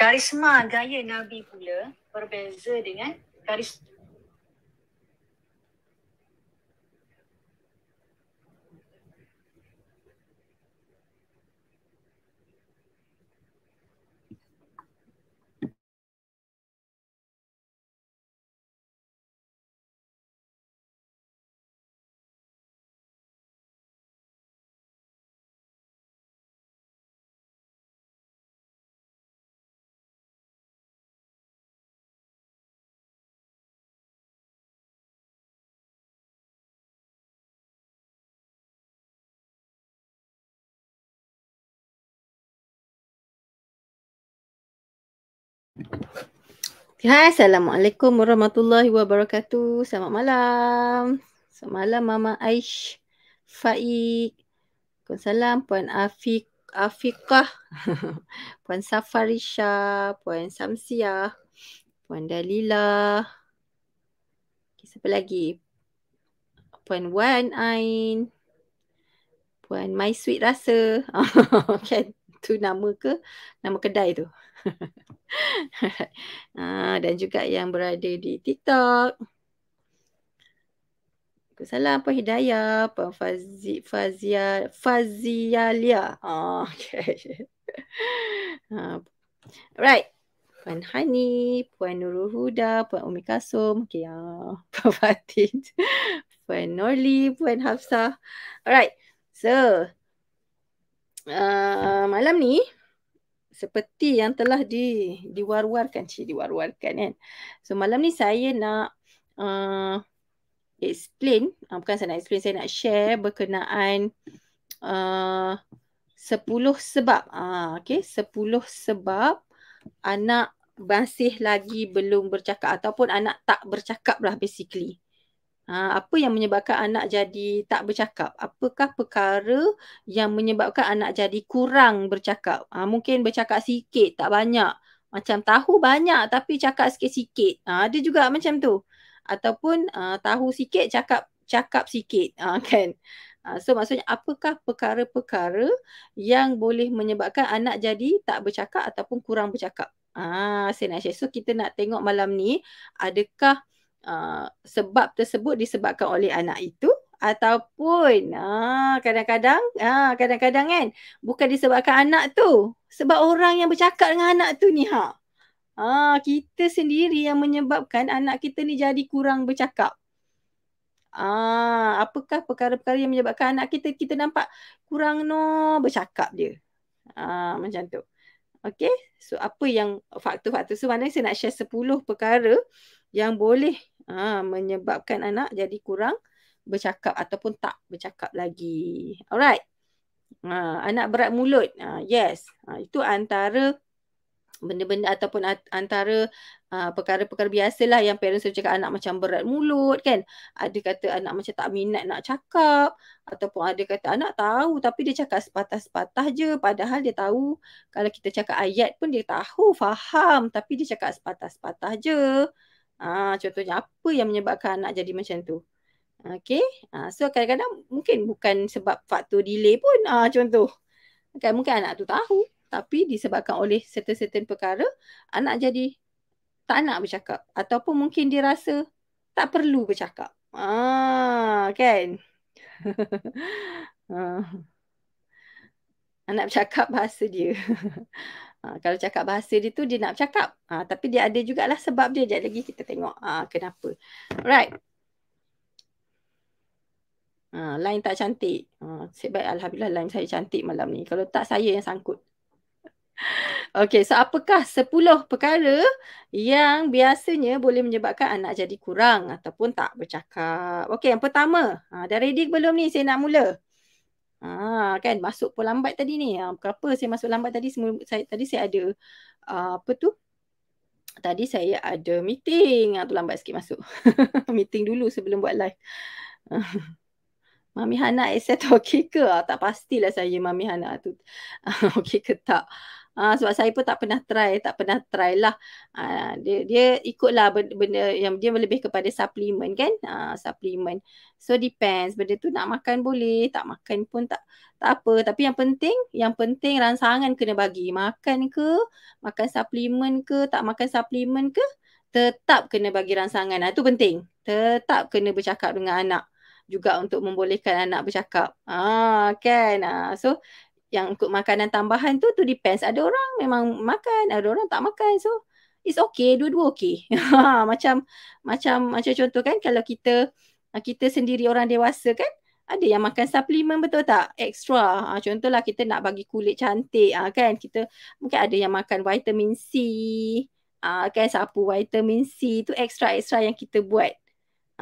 karisma gaya Nabi pula berbeza dengan karisma Hai, Assalamualaikum warahmatullahi wabarakatuh. Selamat malam. Selamat malam Mama Aish Faik. Waalaikumsalam Puan Afiq Afiqah. Puan Safarisha, Puan Samsiah, Puan Dalila. Okay, siapa lagi? Puan Wan Ain. Puan My Sweet Rasa. okay, tu nama ke? Nama kedai tu ha, dan juga yang berada di TikTok. Salam Puan Hidayah, Puan Fazi, Fazia, Lia. Oh, ah, okay. uh, right. Puan Hani, Puan Nurul Huda, Puan Umi Kasum, okay, uh, Puan Fatin, Puan Norli, Puan Hafsah. Alright. So, uh, malam ni, seperti yang telah di diwar-warkan cik diwar-warkan kan so malam ni saya nak uh, explain uh, bukan saya nak explain saya nak share berkenaan uh, 10 sebab uh, okay 10 sebab anak masih lagi belum bercakap ataupun anak tak bercakap lah basically Ha, apa yang menyebabkan anak jadi tak bercakap? Apakah perkara yang menyebabkan anak jadi kurang bercakap? Ha, mungkin bercakap sikit, tak banyak. Macam tahu banyak tapi cakap sikit-sikit. Ha, ada juga macam tu. Ataupun ha, tahu sikit, cakap cakap sikit. Ha, kan? Ha, so maksudnya apakah perkara-perkara yang boleh menyebabkan anak jadi tak bercakap ataupun kurang bercakap? Ah, ha, saya nak share. So kita nak tengok malam ni adakah Uh, sebab tersebut disebabkan oleh anak itu ataupun ah, kadang-kadang ah kadang-kadang kan bukan disebabkan anak tu sebab orang yang bercakap dengan anak tu ni ha ah kita sendiri yang menyebabkan anak kita ni jadi kurang bercakap ah apakah perkara-perkara yang menyebabkan anak kita kita nampak kurang no bercakap dia ah macam tu Okay, so apa yang faktor-faktor tu so, saya nak share 10 perkara yang boleh ha, menyebabkan anak jadi kurang bercakap ataupun tak bercakap lagi. Alright. Ha, anak berat mulut. Ha, yes. Ha, itu antara benda-benda ataupun antara uh, perkara-perkara biasalah yang parents selalu cakap anak macam berat mulut kan. Ada kata anak macam tak minat nak cakap ataupun ada kata anak tahu tapi dia cakap sepatah-sepatah je padahal dia tahu kalau kita cakap ayat pun dia tahu, faham tapi dia cakap sepatah-sepatah je. Ah, contohnya apa yang menyebabkan anak jadi macam tu. Okay. Ah, so kadang-kadang mungkin bukan sebab faktor delay pun ah, contoh. Okay, mungkin anak tu tahu tapi disebabkan oleh certain-certain perkara anak jadi tak nak bercakap ataupun mungkin dia rasa tak perlu bercakap. Ah, kan? ah. Anak bercakap bahasa dia. Ha, kalau cakap bahasa dia tu dia nak cakap. Ha, tapi dia ada jugalah sebab dia. Sekejap lagi kita tengok ha, kenapa. Alright. Ha, line tak cantik. Ha, baik Alhamdulillah line saya cantik malam ni. Kalau tak saya yang sangkut. Okay, so apakah 10 perkara yang biasanya boleh menyebabkan anak jadi kurang ataupun tak bercakap? Okay, yang pertama, ha, dah ready belum ni saya nak mula? Ah kan masuk pun lambat tadi ni. Ah kenapa saya masuk lambat tadi? Semua saya tadi saya ada uh, apa tu? Tadi saya ada meeting. Ah tu lambat sikit masuk. meeting dulu sebelum buat live. Mami Hana accept okey ke? Ah, tak pastilah saya Mami Hana tu. okey ke tak? uh, sebab saya pun tak pernah try tak pernah try lah uh, dia dia ikutlah benda yang dia lebih kepada suplemen kan uh, supplement so depends benda tu nak makan boleh tak makan pun tak tak apa tapi yang penting yang penting rangsangan kena bagi makan ke makan suplemen ke tak makan suplemen ke tetap kena bagi rangsangan itu penting tetap kena bercakap dengan anak juga untuk membolehkan anak bercakap ah kan ah so yang ikut makanan tambahan tu tu depends ada orang memang makan ada orang tak makan so it's okay dua-dua okay ha, macam macam macam contoh kan kalau kita kita sendiri orang dewasa kan ada yang makan suplemen betul tak extra ha, contohlah kita nak bagi kulit cantik ha, kan kita mungkin ada yang makan vitamin C ha, kan sapu vitamin C tu extra-extra yang kita buat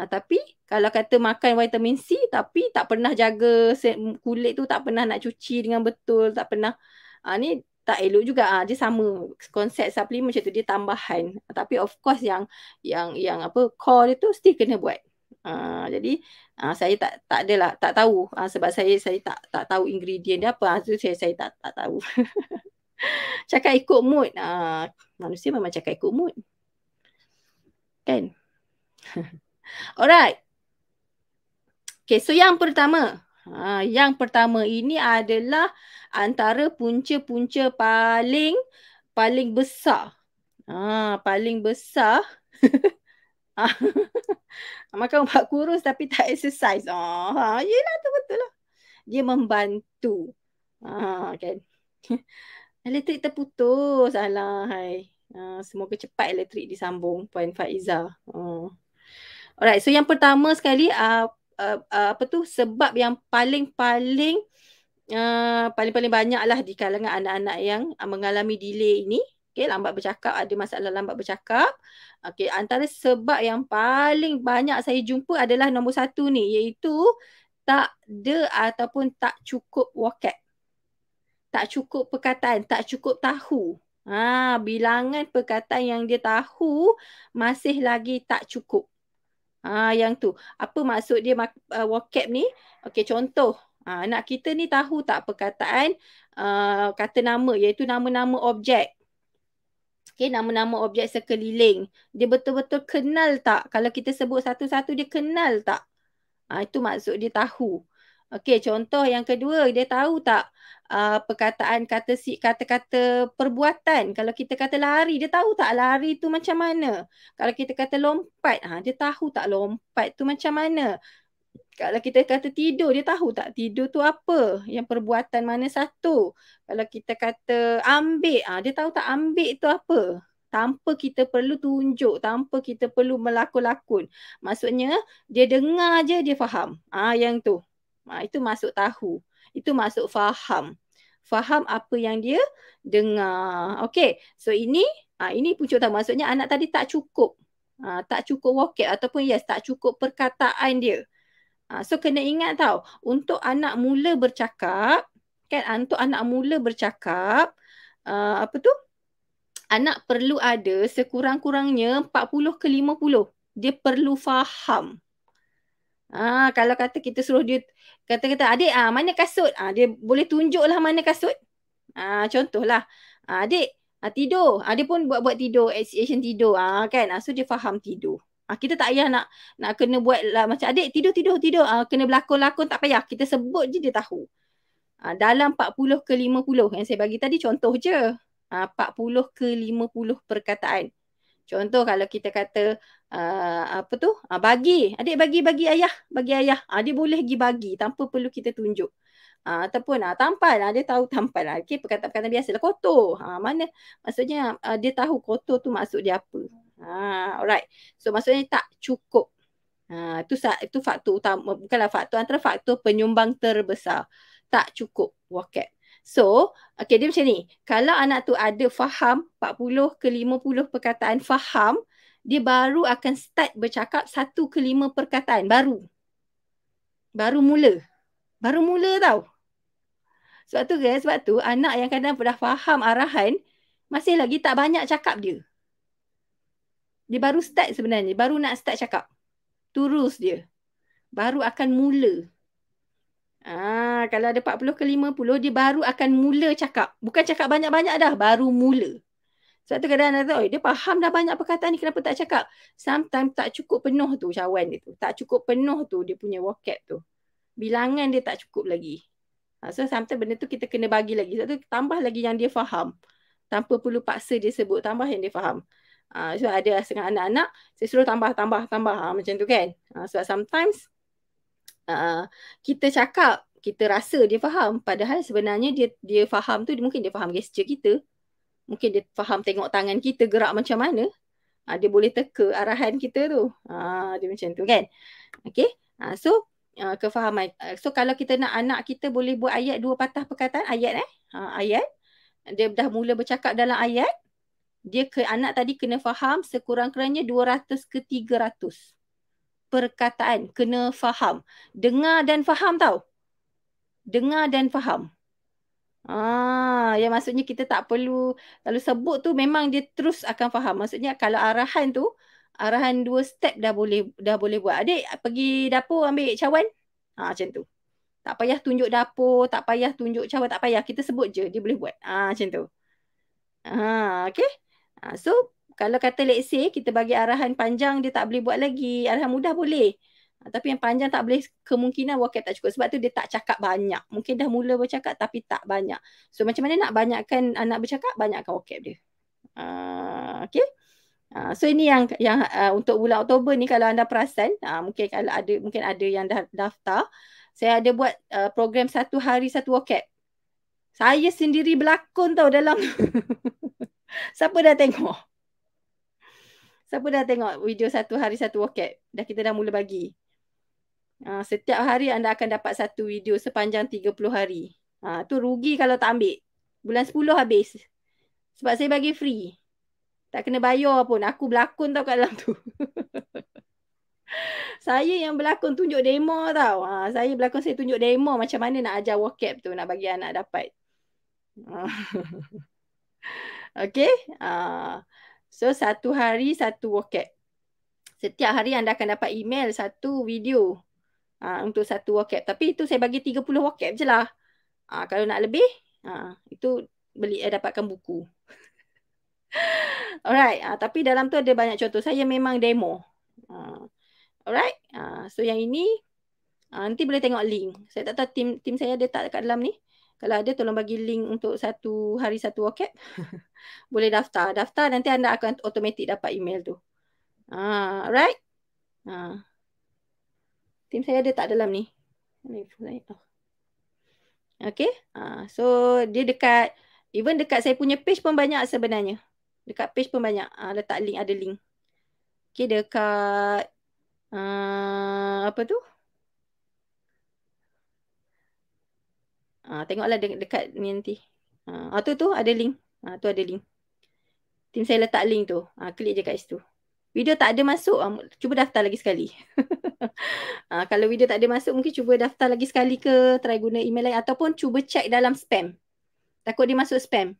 ha, tapi kalau kata makan vitamin C tapi tak pernah jaga kulit tu tak pernah nak cuci dengan betul tak pernah ah ni tak elok juga ah dia sama konsep suplemen macam tu dia tambahan tapi of course yang yang yang apa core dia tu still kena buat ah jadi ah saya tak tak adalah tak tahu ah sebab saya saya tak tak tahu ingredient dia apa ah tu saya saya tak tak tahu cakap ikut mood ah manusia memang cakap ikut mood kan Alright. Okay, so yang pertama. Ha, yang pertama ini adalah antara punca-punca paling paling besar. Ha, paling besar. Ah, makan ubat kurus tapi tak exercise. Oh, ha, yelah tu betul lah. Dia membantu. Ha, kan? elektrik terputus. Alah, hai. Ha, semoga cepat elektrik disambung. Puan Faiza. Ha. Alright, so yang pertama sekali uh, uh, apa tu sebab yang paling paling paling-paling uh, eh, banyaklah di kalangan anak-anak yang mengalami delay ini okey lambat bercakap ada masalah lambat bercakap okey antara sebab yang paling banyak saya jumpa adalah nombor satu ni iaitu tak ada ataupun tak cukup wakat tak cukup perkataan tak cukup tahu ha bilangan perkataan yang dia tahu masih lagi tak cukup Ha, yang tu. Apa maksud dia uh, vocab ni? Okey, contoh. Ha, anak kita ni tahu tak perkataan uh, kata nama iaitu nama-nama objek. Okey, nama-nama objek sekeliling. Dia betul-betul kenal tak? Kalau kita sebut satu-satu dia kenal tak? Ha, itu maksud dia tahu. Okey, contoh yang kedua. Dia tahu tak uh, perkataan kata si kata-kata perbuatan kalau kita kata lari dia tahu tak lari tu macam mana kalau kita kata lompat ha, dia tahu tak lompat tu macam mana kalau kita kata tidur dia tahu tak tidur tu apa yang perbuatan mana satu kalau kita kata ambil ha, dia tahu tak ambil tu apa tanpa kita perlu tunjuk, tanpa kita perlu melakon-lakon. Maksudnya dia dengar je dia faham. Ah ha, yang tu. ha, itu masuk tahu. Itu maksud faham. Faham apa yang dia dengar. Okay. So ini, uh, ini punca utama. Maksudnya anak tadi tak cukup. Uh, tak cukup wakil ataupun yes, tak cukup perkataan dia. Uh, so kena ingat tau, untuk anak mula bercakap, kan untuk anak mula bercakap, uh, apa tu? Anak perlu ada sekurang-kurangnya 40 ke 50. Dia perlu faham. Ah, kalau kata kita suruh dia kata-kata adik ah mana kasut? Ah dia boleh tunjuklah mana kasut. Ah contohlah. Ah adik ah, tidur. Ah dia pun buat-buat tidur, association tidur. Ah kan? Ah, so dia faham tidur. Ah kita tak payah nak nak kena buat lah, macam adik tidur tidur tidur. Ah kena berlakon-lakon tak payah. Kita sebut je dia tahu. Ah dalam 40 ke 50 yang saya bagi tadi contoh je. Ah 40 ke 50 perkataan. Contoh kalau kita kata uh, apa tu? Uh, bagi. Adik bagi bagi ayah, bagi ayah. Uh, dia boleh pergi bagi tanpa perlu kita tunjuk. Ha, ataupun ha, tampan, ha, dia tahu tampan lah. Okay, perkataan-perkataan biasa lah. Kotor. Ha, mana? Maksudnya ha, dia tahu kotor tu maksud dia apa. Ha, alright. So maksudnya tak cukup. Itu itu, itu faktor utama. Bukanlah faktor antara faktor penyumbang terbesar. Tak cukup. Wakat. So, okay dia macam ni. Kalau anak tu ada faham 40 ke 50 perkataan faham, dia baru akan start bercakap satu ke lima perkataan baru. Baru mula. Baru mula tau. Sebab tu guys, sebab tu anak yang kadang dah faham arahan masih lagi tak banyak cakap dia. Dia baru start sebenarnya, baru nak start cakap. Terus dia. Baru akan mula. Ah, kalau ada 40 ke 50 dia baru akan mula cakap. Bukan cakap banyak-banyak dah, baru mula. Sebab tu kadang ada oh, dia faham dah banyak perkataan ni kenapa tak cakap. Sometimes tak cukup penuh tu cawan dia tu. Tak cukup penuh tu dia punya vocab tu. Bilangan dia tak cukup lagi. Ha, so sometimes benda tu kita kena bagi lagi. Sebab tu tambah lagi yang dia faham. Tanpa perlu paksa dia sebut tambah yang dia faham. Ha, so ada dengan anak-anak saya suruh tambah tambah tambah ha, macam tu kan. sebab sometimes kita cakap kita rasa dia faham padahal sebenarnya dia dia faham tu dia mungkin dia faham gesture kita mungkin dia faham tengok tangan kita gerak macam mana ha, dia boleh teka arahan kita tu ha, dia macam tu kan okay ha, ah, so uh, kefahaman so kalau kita nak anak kita boleh buat ayat dua patah perkataan ayat eh ha, ayat dia dah mula bercakap dalam ayat dia ke anak tadi kena faham sekurang-kurangnya 200 ke 300 perkataan kena faham dengar dan faham tau dengar dan faham Ah, yang maksudnya kita tak perlu kalau sebut tu memang dia terus akan faham. Maksudnya kalau arahan tu, arahan dua step dah boleh dah boleh buat. Adik pergi dapur ambil cawan. Ha macam tu. Tak payah tunjuk dapur, tak payah tunjuk cawan, tak payah. Kita sebut je dia boleh buat. Ha macam tu. Ha okey. Ha, so kalau kata let's say kita bagi arahan panjang dia tak boleh buat lagi, arahan mudah boleh. Ah, tapi yang panjang tak boleh kemungkinan wakil tak cukup. Sebab tu dia tak cakap banyak. Mungkin dah mula bercakap tapi tak banyak. So macam mana nak banyakkan anak ah, bercakap, banyakkan wakil dia. Uh, ah, okay. Uh, so ini yang yang uh, untuk bulan Oktober ni kalau anda perasan, uh, mungkin kalau ada mungkin ada yang dah daftar, saya ada buat uh, program satu hari satu wakil. Saya sendiri berlakon tau dalam. Siapa dah tengok? Siapa dah tengok video satu hari satu wakil? Dah kita dah mula bagi. Ha, setiap hari anda akan dapat satu video sepanjang 30 hari. Ha, tu rugi kalau tak ambil. Bulan 10 habis. Sebab saya bagi free. Tak kena bayar pun. Aku berlakon tau kat dalam tu. saya yang berlakon tunjuk demo tau. Ha, saya berlakon saya tunjuk demo macam mana nak ajar vocab tu. Nak bagi anak dapat. Ha. okay. Ha. So satu hari satu vocab. Setiap hari anda akan dapat email satu video uh, untuk satu wakaf. Tapi itu saya bagi 30 wakaf je lah. Uh, kalau nak lebih, uh, itu beli uh, dapatkan buku. Alright, uh, tapi dalam tu ada banyak contoh. Saya memang demo. Uh, Alright, uh, so yang ini uh, nanti boleh tengok link. Saya tak tahu tim tim saya ada tak dekat dalam ni. Kalau ada tolong bagi link untuk satu hari satu wakaf. boleh daftar. Daftar nanti anda akan automatik dapat email tu. Uh, Alright. Uh. Tim saya ada tak dalam ni? Okay. Ah, so dia dekat. Even dekat saya punya page pun banyak sebenarnya. Dekat page pun banyak. Ah, letak link. Ada link. Okay dekat. Ah, apa tu? Tengoklah dekat ni nanti. Ah tu tu ada link. Ah tu ada link. Tim saya letak link tu. Ah klik je kat situ. Video tak ada masuk. Cuba daftar lagi sekali. uh, kalau video tak ada masuk mungkin cuba daftar lagi sekali ke try guna email lain ataupun cuba check dalam spam takut dia masuk spam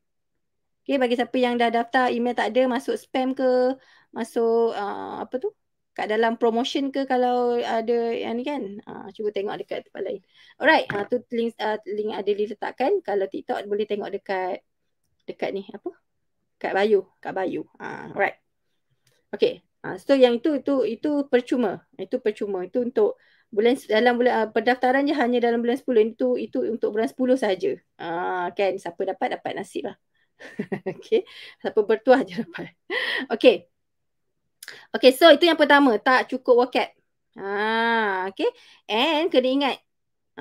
okay bagi siapa yang dah daftar email tak ada masuk spam ke masuk uh, apa tu kat dalam promotion ke kalau ada yang ni kan uh, cuba tengok dekat tempat lain alright uh, tu link uh, link ada diletakkan kalau tiktok boleh tengok dekat dekat ni apa kat bayu, kat bio uh, alright Okay, Ha, so yang itu itu itu percuma. Itu percuma. Itu untuk bulan dalam bulan uh, pendaftarannya hanya dalam bulan 10 itu itu untuk bulan 10 saja. Ha, kan siapa dapat dapat nasib lah. okay. Siapa bertuah je dapat. okay. Okay so itu yang pertama. Tak cukup wakat. Ha, okay. And kena ingat.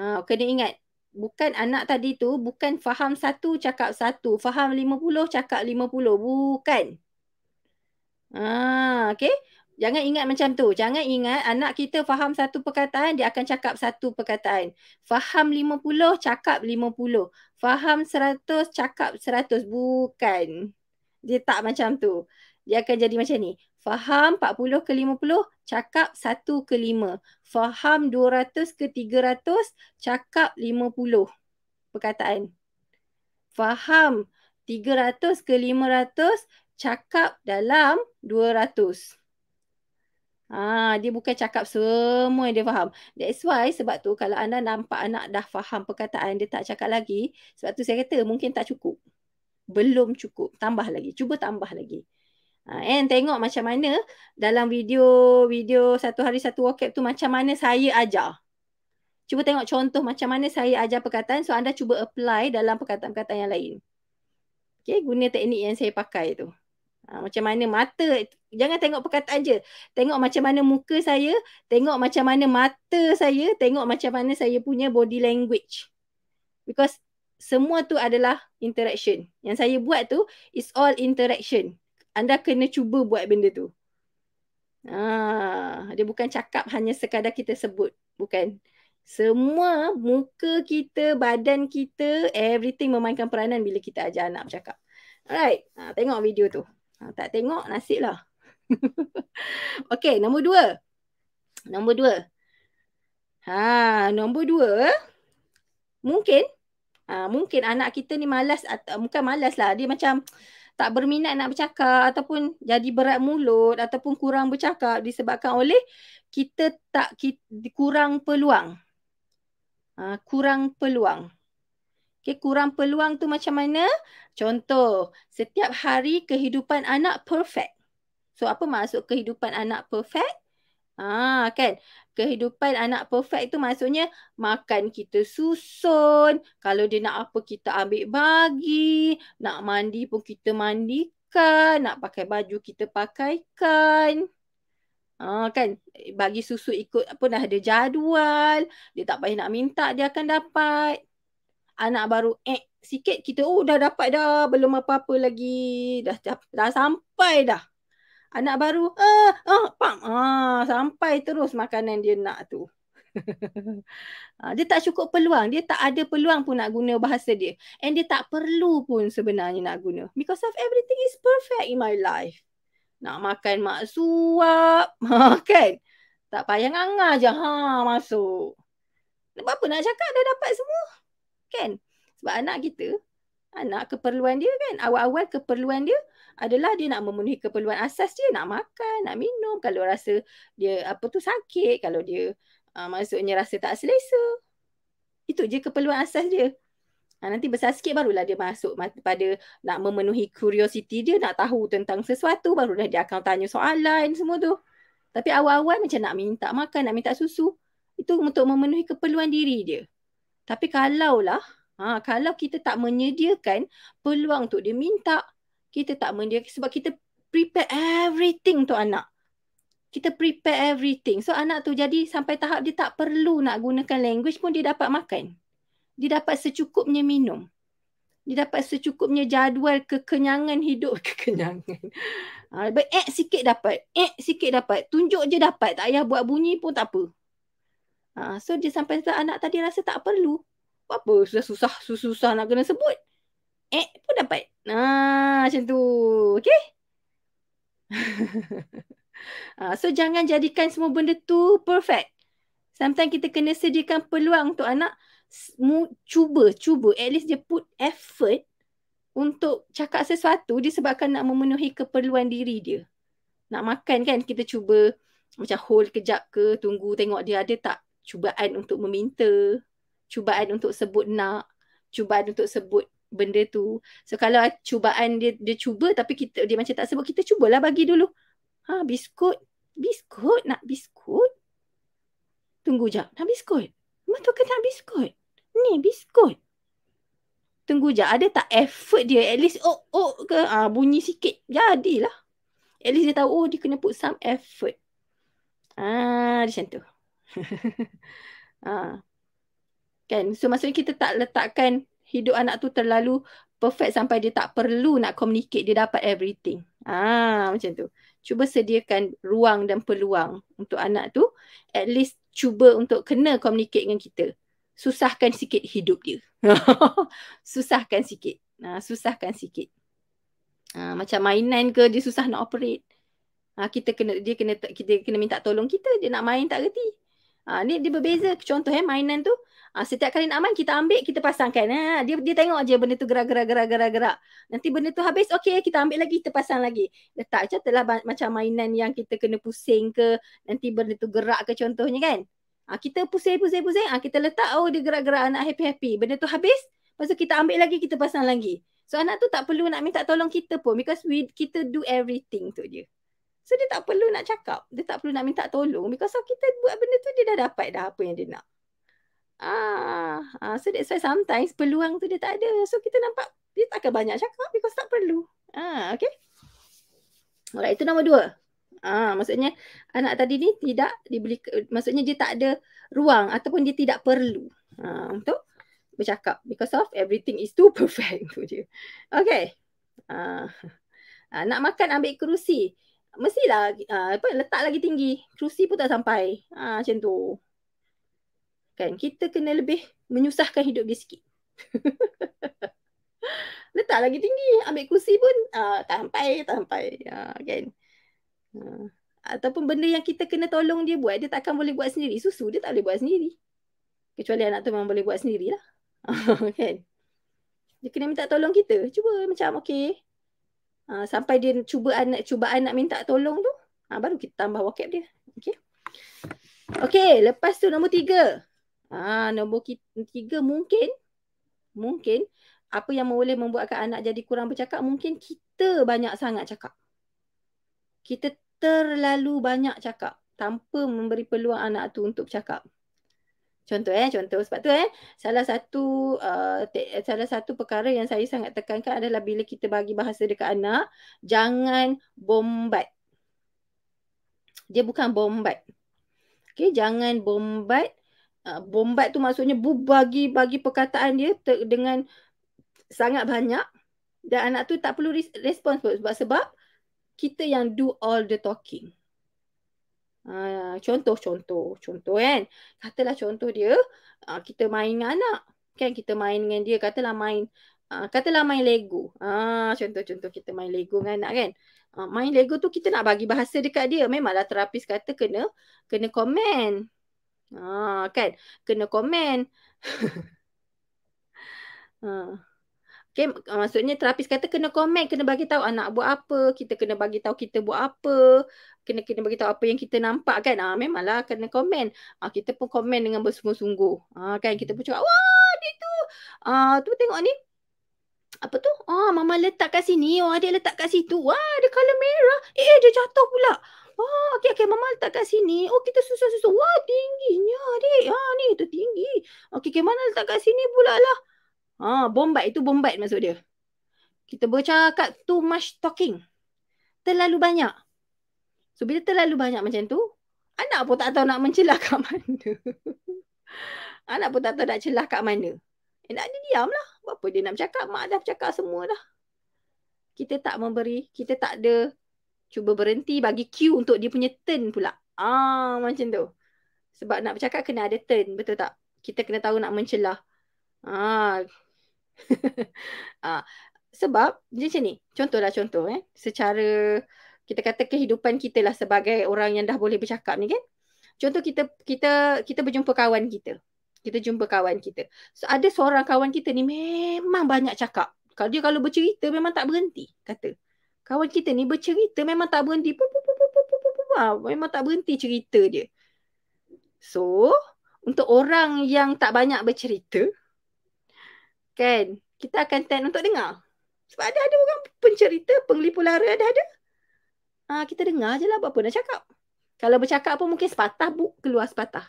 Ha, kena ingat. Bukan anak tadi tu bukan faham satu cakap satu. Faham lima puluh cakap lima puluh. Bukan. Ah, ha, okay. Jangan ingat macam tu. Jangan ingat anak kita faham satu perkataan, dia akan cakap satu perkataan. Faham lima puluh, cakap lima puluh. Faham seratus, cakap seratus. Bukan. Dia tak macam tu. Dia akan jadi macam ni. Faham 40 ke 50, cakap 1 ke 5. Faham 200 ke 300, cakap 50 perkataan. Faham 300 ke 500, cakap dalam 200. Ah, ha, dia bukan cakap semua dia faham. That's why sebab tu kalau anda nampak anak dah faham perkataan dia tak cakap lagi, sebab tu saya kata mungkin tak cukup. Belum cukup. Tambah lagi. Cuba tambah lagi. Ah, tengok macam mana dalam video video satu hari satu vocab tu macam mana saya ajar. Cuba tengok contoh macam mana saya ajar perkataan so anda cuba apply dalam perkataan-perkataan yang lain. Okay, guna teknik yang saya pakai tu. Ha, macam mana mata, jangan tengok perkataan je. Tengok macam mana muka saya, tengok macam mana mata saya, tengok macam mana saya punya body language. Because semua tu adalah interaction. Yang saya buat tu is all interaction. Anda kena cuba buat benda tu. Ah, dia bukan cakap hanya sekadar kita sebut, bukan. Semua muka kita, badan kita, everything memainkan peranan bila kita ajar anak bercakap. Alright, ha, tengok video tu. Ha, tak tengok nasib lah. okay, nombor dua. Nombor dua. Ha, nombor dua. Mungkin. Ha, mungkin anak kita ni malas. Atau, bukan malas lah. Dia macam tak berminat nak bercakap ataupun jadi berat mulut ataupun kurang bercakap disebabkan oleh kita tak kita, kurang peluang. Ha, kurang peluang. Okay, kurang peluang tu macam mana? Contoh, setiap hari kehidupan anak perfect. So apa maksud kehidupan anak perfect? Ah kan. Kehidupan anak perfect tu maksudnya makan kita susun, kalau dia nak apa kita ambil bagi, nak mandi pun kita mandikan, nak pakai baju kita pakaikan. Ah kan, bagi susu ikut pun dah ada jadual, dia tak payah nak minta dia akan dapat anak baru eh sikit kita oh dah dapat dah belum apa-apa lagi dah dah, dah sampai dah anak baru ah eh, ah eh, pam ah sampai terus makanan dia nak tu ah, dia tak cukup peluang dia tak ada peluang pun nak guna bahasa dia and dia tak perlu pun sebenarnya nak guna because of everything is perfect in my life nak makan mak suap ah, kan tak payah ngangah je ha masuk apa-apa nak cakap dah dapat semua kan sebab anak kita anak keperluan dia kan awal-awal keperluan dia adalah dia nak memenuhi keperluan asas dia nak makan nak minum kalau rasa dia apa tu sakit kalau dia uh, maksudnya rasa tak selesa itu je keperluan asas dia ha, nanti besar sikit barulah dia masuk pada nak memenuhi curiosity dia nak tahu tentang sesuatu barulah dia akan tanya soalan semua tu tapi awal-awal macam nak minta makan nak minta susu itu untuk memenuhi keperluan diri dia tapi kalaulah ha, kalau kita tak menyediakan peluang untuk dia minta, kita tak menyediakan sebab kita prepare everything untuk anak. Kita prepare everything. So anak tu jadi sampai tahap dia tak perlu nak gunakan language pun dia dapat makan. Dia dapat secukupnya minum. Dia dapat secukupnya jadual kekenyangan hidup. Kekenyangan. Ha, eh sikit dapat. Eh sikit dapat. Tunjuk je dapat. Tak payah buat bunyi pun tak apa. Ha, so dia sampai anak tadi rasa tak perlu. Apa susah susah susah nak kena sebut. Eh pun dapat. Ha, macam tu. Okay. ha, so jangan jadikan semua benda tu perfect. Sometimes kita kena sediakan peluang untuk anak mu, cuba, cuba. At least dia put effort untuk cakap sesuatu disebabkan nak memenuhi keperluan diri dia. Nak makan kan kita cuba macam hold kejap ke, tunggu tengok dia ada tak cubaan untuk meminta, cubaan untuk sebut nak, cubaan untuk sebut benda tu. So kalau cubaan dia dia cuba tapi kita dia macam tak sebut, kita cubalah bagi dulu. Ha, biskut. Biskut nak biskut. Tunggu jap, nak biskut. Mana tu kena biskut. Ni biskut. Tunggu jap, ada tak effort dia at least oh oh ke ha, bunyi sikit. Jadilah. At least dia tahu oh dia kena put some effort. Ah, ha, macam tu. ha. Kan? So maksudnya kita tak letakkan hidup anak tu terlalu perfect sampai dia tak perlu nak communicate dia dapat everything. Ah ha, macam tu. Cuba sediakan ruang dan peluang untuk anak tu at least cuba untuk kena communicate dengan kita. Susahkan sikit hidup dia. susahkan sikit. Ha, susahkan sikit. Ha, macam mainan ke dia susah nak operate. Ha, kita kena dia kena kita kena minta tolong kita dia nak main tak reti. Ah ni dia berbeza contoh eh mainan tu ah setiap kali nak main kita ambil kita pasangkan ha dia dia tengok aje benda tu gerak-gerak gerak-gerak gerak. Nanti benda tu habis okey kita ambil lagi kita pasang lagi. Letak contohlah macam mainan yang kita kena pusing ke nanti benda tu gerak ke contohnya kan. Ah kita pusing pusing pusing ah kita letak oh dia gerak-gerak anak happy-happy. Benda tu habis lepas tu kita ambil lagi kita pasang lagi. So anak tu tak perlu nak minta tolong kita pun because we kita do everything tu dia. So dia tak perlu nak cakap. Dia tak perlu nak minta tolong. Because kita buat benda tu, dia dah dapat dah apa yang dia nak. Ah, ah, so that's why sometimes peluang tu dia tak ada. So kita nampak dia tak akan banyak cakap because tak perlu. Ah, okay. Alright, itu nombor dua. Ah, maksudnya anak tadi ni tidak dibeli, maksudnya dia tak ada ruang ataupun dia tidak perlu ah, untuk bercakap because of everything is too perfect tu dia. Okay. Ah, ah, nak makan ambil kerusi mestilah uh, apa letak lagi tinggi. Kerusi pun tak sampai. Ha, uh, macam tu. Kan kita kena lebih menyusahkan hidup dia sikit. letak lagi tinggi. Ambil kerusi pun uh, tak sampai, tak sampai. Ha, uh, kan. Uh, ataupun benda yang kita kena tolong dia buat, dia takkan boleh buat sendiri. Susu dia tak boleh buat sendiri. Kecuali anak tu memang boleh buat sendirilah. kan. Dia kena minta tolong kita. Cuba macam okey. Ha, sampai dia cuba anak cuba anak minta tolong tu, ha, baru kita tambah wakaf dia. Okey. Okey, lepas tu nombor tiga. Ha, nombor tiga mungkin, mungkin apa yang boleh membuatkan anak jadi kurang bercakap, mungkin kita banyak sangat cakap. Kita terlalu banyak cakap tanpa memberi peluang anak tu untuk bercakap. Contoh eh, contoh sebab tu eh, salah satu uh, salah satu perkara yang saya sangat tekankan adalah bila kita bagi bahasa dekat anak, jangan bombat. Dia bukan bombat. Okay, jangan bombat. Uh, bombat tu maksudnya bu bagi bagi perkataan dia dengan sangat banyak dan anak tu tak perlu respons sebab sebab kita yang do all the talking. Ah, contoh-contoh, contoh kan. Katalah contoh dia, uh, kita main dengan anak. Kan kita main dengan dia, katalah main uh, katalah main Lego. contoh-contoh uh, kita main Lego dengan anak kan. Uh, main Lego tu kita nak bagi bahasa dekat dia. Memanglah terapis kata kena kena komen. Ah, uh, kan? Kena komen. Ah. uh. Okay, ah, maksudnya terapis kata kena komen, kena bagi tahu anak buat apa, kita kena bagi tahu kita buat apa, kena kena bagi tahu apa yang kita nampak kan. Ah memanglah kena komen. Ah kita pun komen dengan bersungguh-sungguh. Ah kan kita pun cakap, "Wah, dia tu ah tu tengok ni. Apa tu? Ah mama letak kat sini, oh adik letak kat situ. Wah, ada color merah. Eh, eh, dia jatuh pula. Oh, okey okey mama letak kat sini. Oh, kita susah-susah. Wah, tingginya adik. Ha ah, ni tu tinggi. Okey, ke mana letak kat sini pula lah. Ha, bombat itu bombat maksud dia. Kita bercakap too much talking. Terlalu banyak. So bila terlalu banyak macam tu, anak pun tak tahu nak mencelah kat mana. anak pun tak tahu nak celah kat mana. Eh, nak dia diam lah. Apa dia nak bercakap, mak dah bercakap semua dah. Kita tak memberi, kita tak ada cuba berhenti bagi cue untuk dia punya turn pula. Ah macam tu. Sebab nak bercakap kena ada turn, betul tak? Kita kena tahu nak mencelah. Ah ha, sebab macam ni, contohlah contoh eh, secara kita kata kehidupan kita lah sebagai orang yang dah boleh bercakap ni kan. Contoh kita kita kita berjumpa kawan kita. Kita jumpa kawan kita. So, ada seorang kawan kita ni memang banyak cakap. Kalau dia kalau bercerita memang tak berhenti kata. Kawan kita ni bercerita memang tak berhenti. Pu, ah, memang tak berhenti cerita dia. So, untuk orang yang tak banyak bercerita, Kan? Kita akan tend untuk dengar. Sebab ada ada orang pencerita, penglipu lara ada ada. Ah kita dengar je lah apa-apa nak cakap. Kalau bercakap pun mungkin sepatah bu keluar sepatah.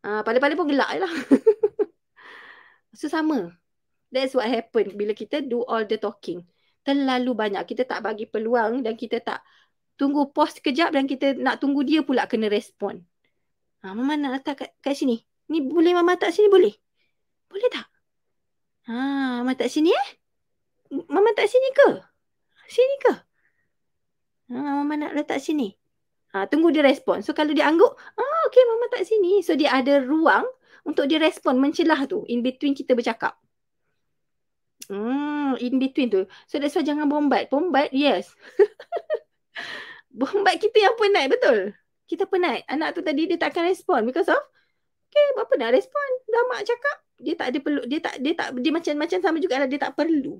Ah pada-pada pun gelak jelah. so sama. That's what happen bila kita do all the talking. Terlalu banyak kita tak bagi peluang dan kita tak tunggu post kejap dan kita nak tunggu dia pula kena respon. Ha, mama nak letak kat, kat sini. Ni boleh mama tak sini boleh? Boleh tak? Ha, mama tak sini eh? Mama tak sini ke? Sini ke? Ha, mama nak letak sini. Ha, tunggu dia respon. So kalau dia angguk, ah oh, okey mama tak sini. So dia ada ruang untuk dia respon mencelah tu in between kita bercakap. Hmm, in between tu. So that's why jangan bombat. Bombat, yes. bombat kita yang penat, betul? Kita penat. Anak tu tadi dia takkan respon because of okay apa nak respon dah mak cakap dia tak ada perlu dia tak dia tak dia macam macam sama juga lah, dia tak perlu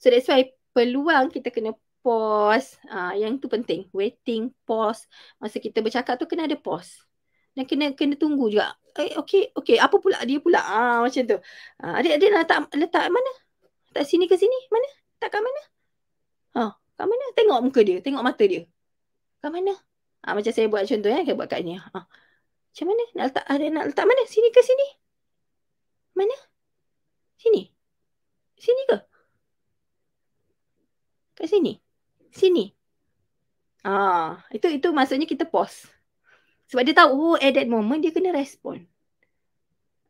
so that's why peluang kita kena pause uh, yang tu penting waiting pause masa kita bercakap tu kena ada pause dan kena kena tunggu juga eh okay okay apa pula dia pula ah uh, macam tu uh, ah, dia nak letak letak mana letak sini ke sini mana letak kat mana ha uh, kat mana tengok muka dia tengok mata dia kat mana ah uh, macam saya buat contoh eh saya buat kat ni ha uh. Macam mana? Nak letak ada nak letak mana? Sini ke sini? Mana? Sini. Sini ke? Kat sini. Sini. Ah, itu itu maksudnya kita pause. Sebab dia tahu oh at that moment dia kena respon.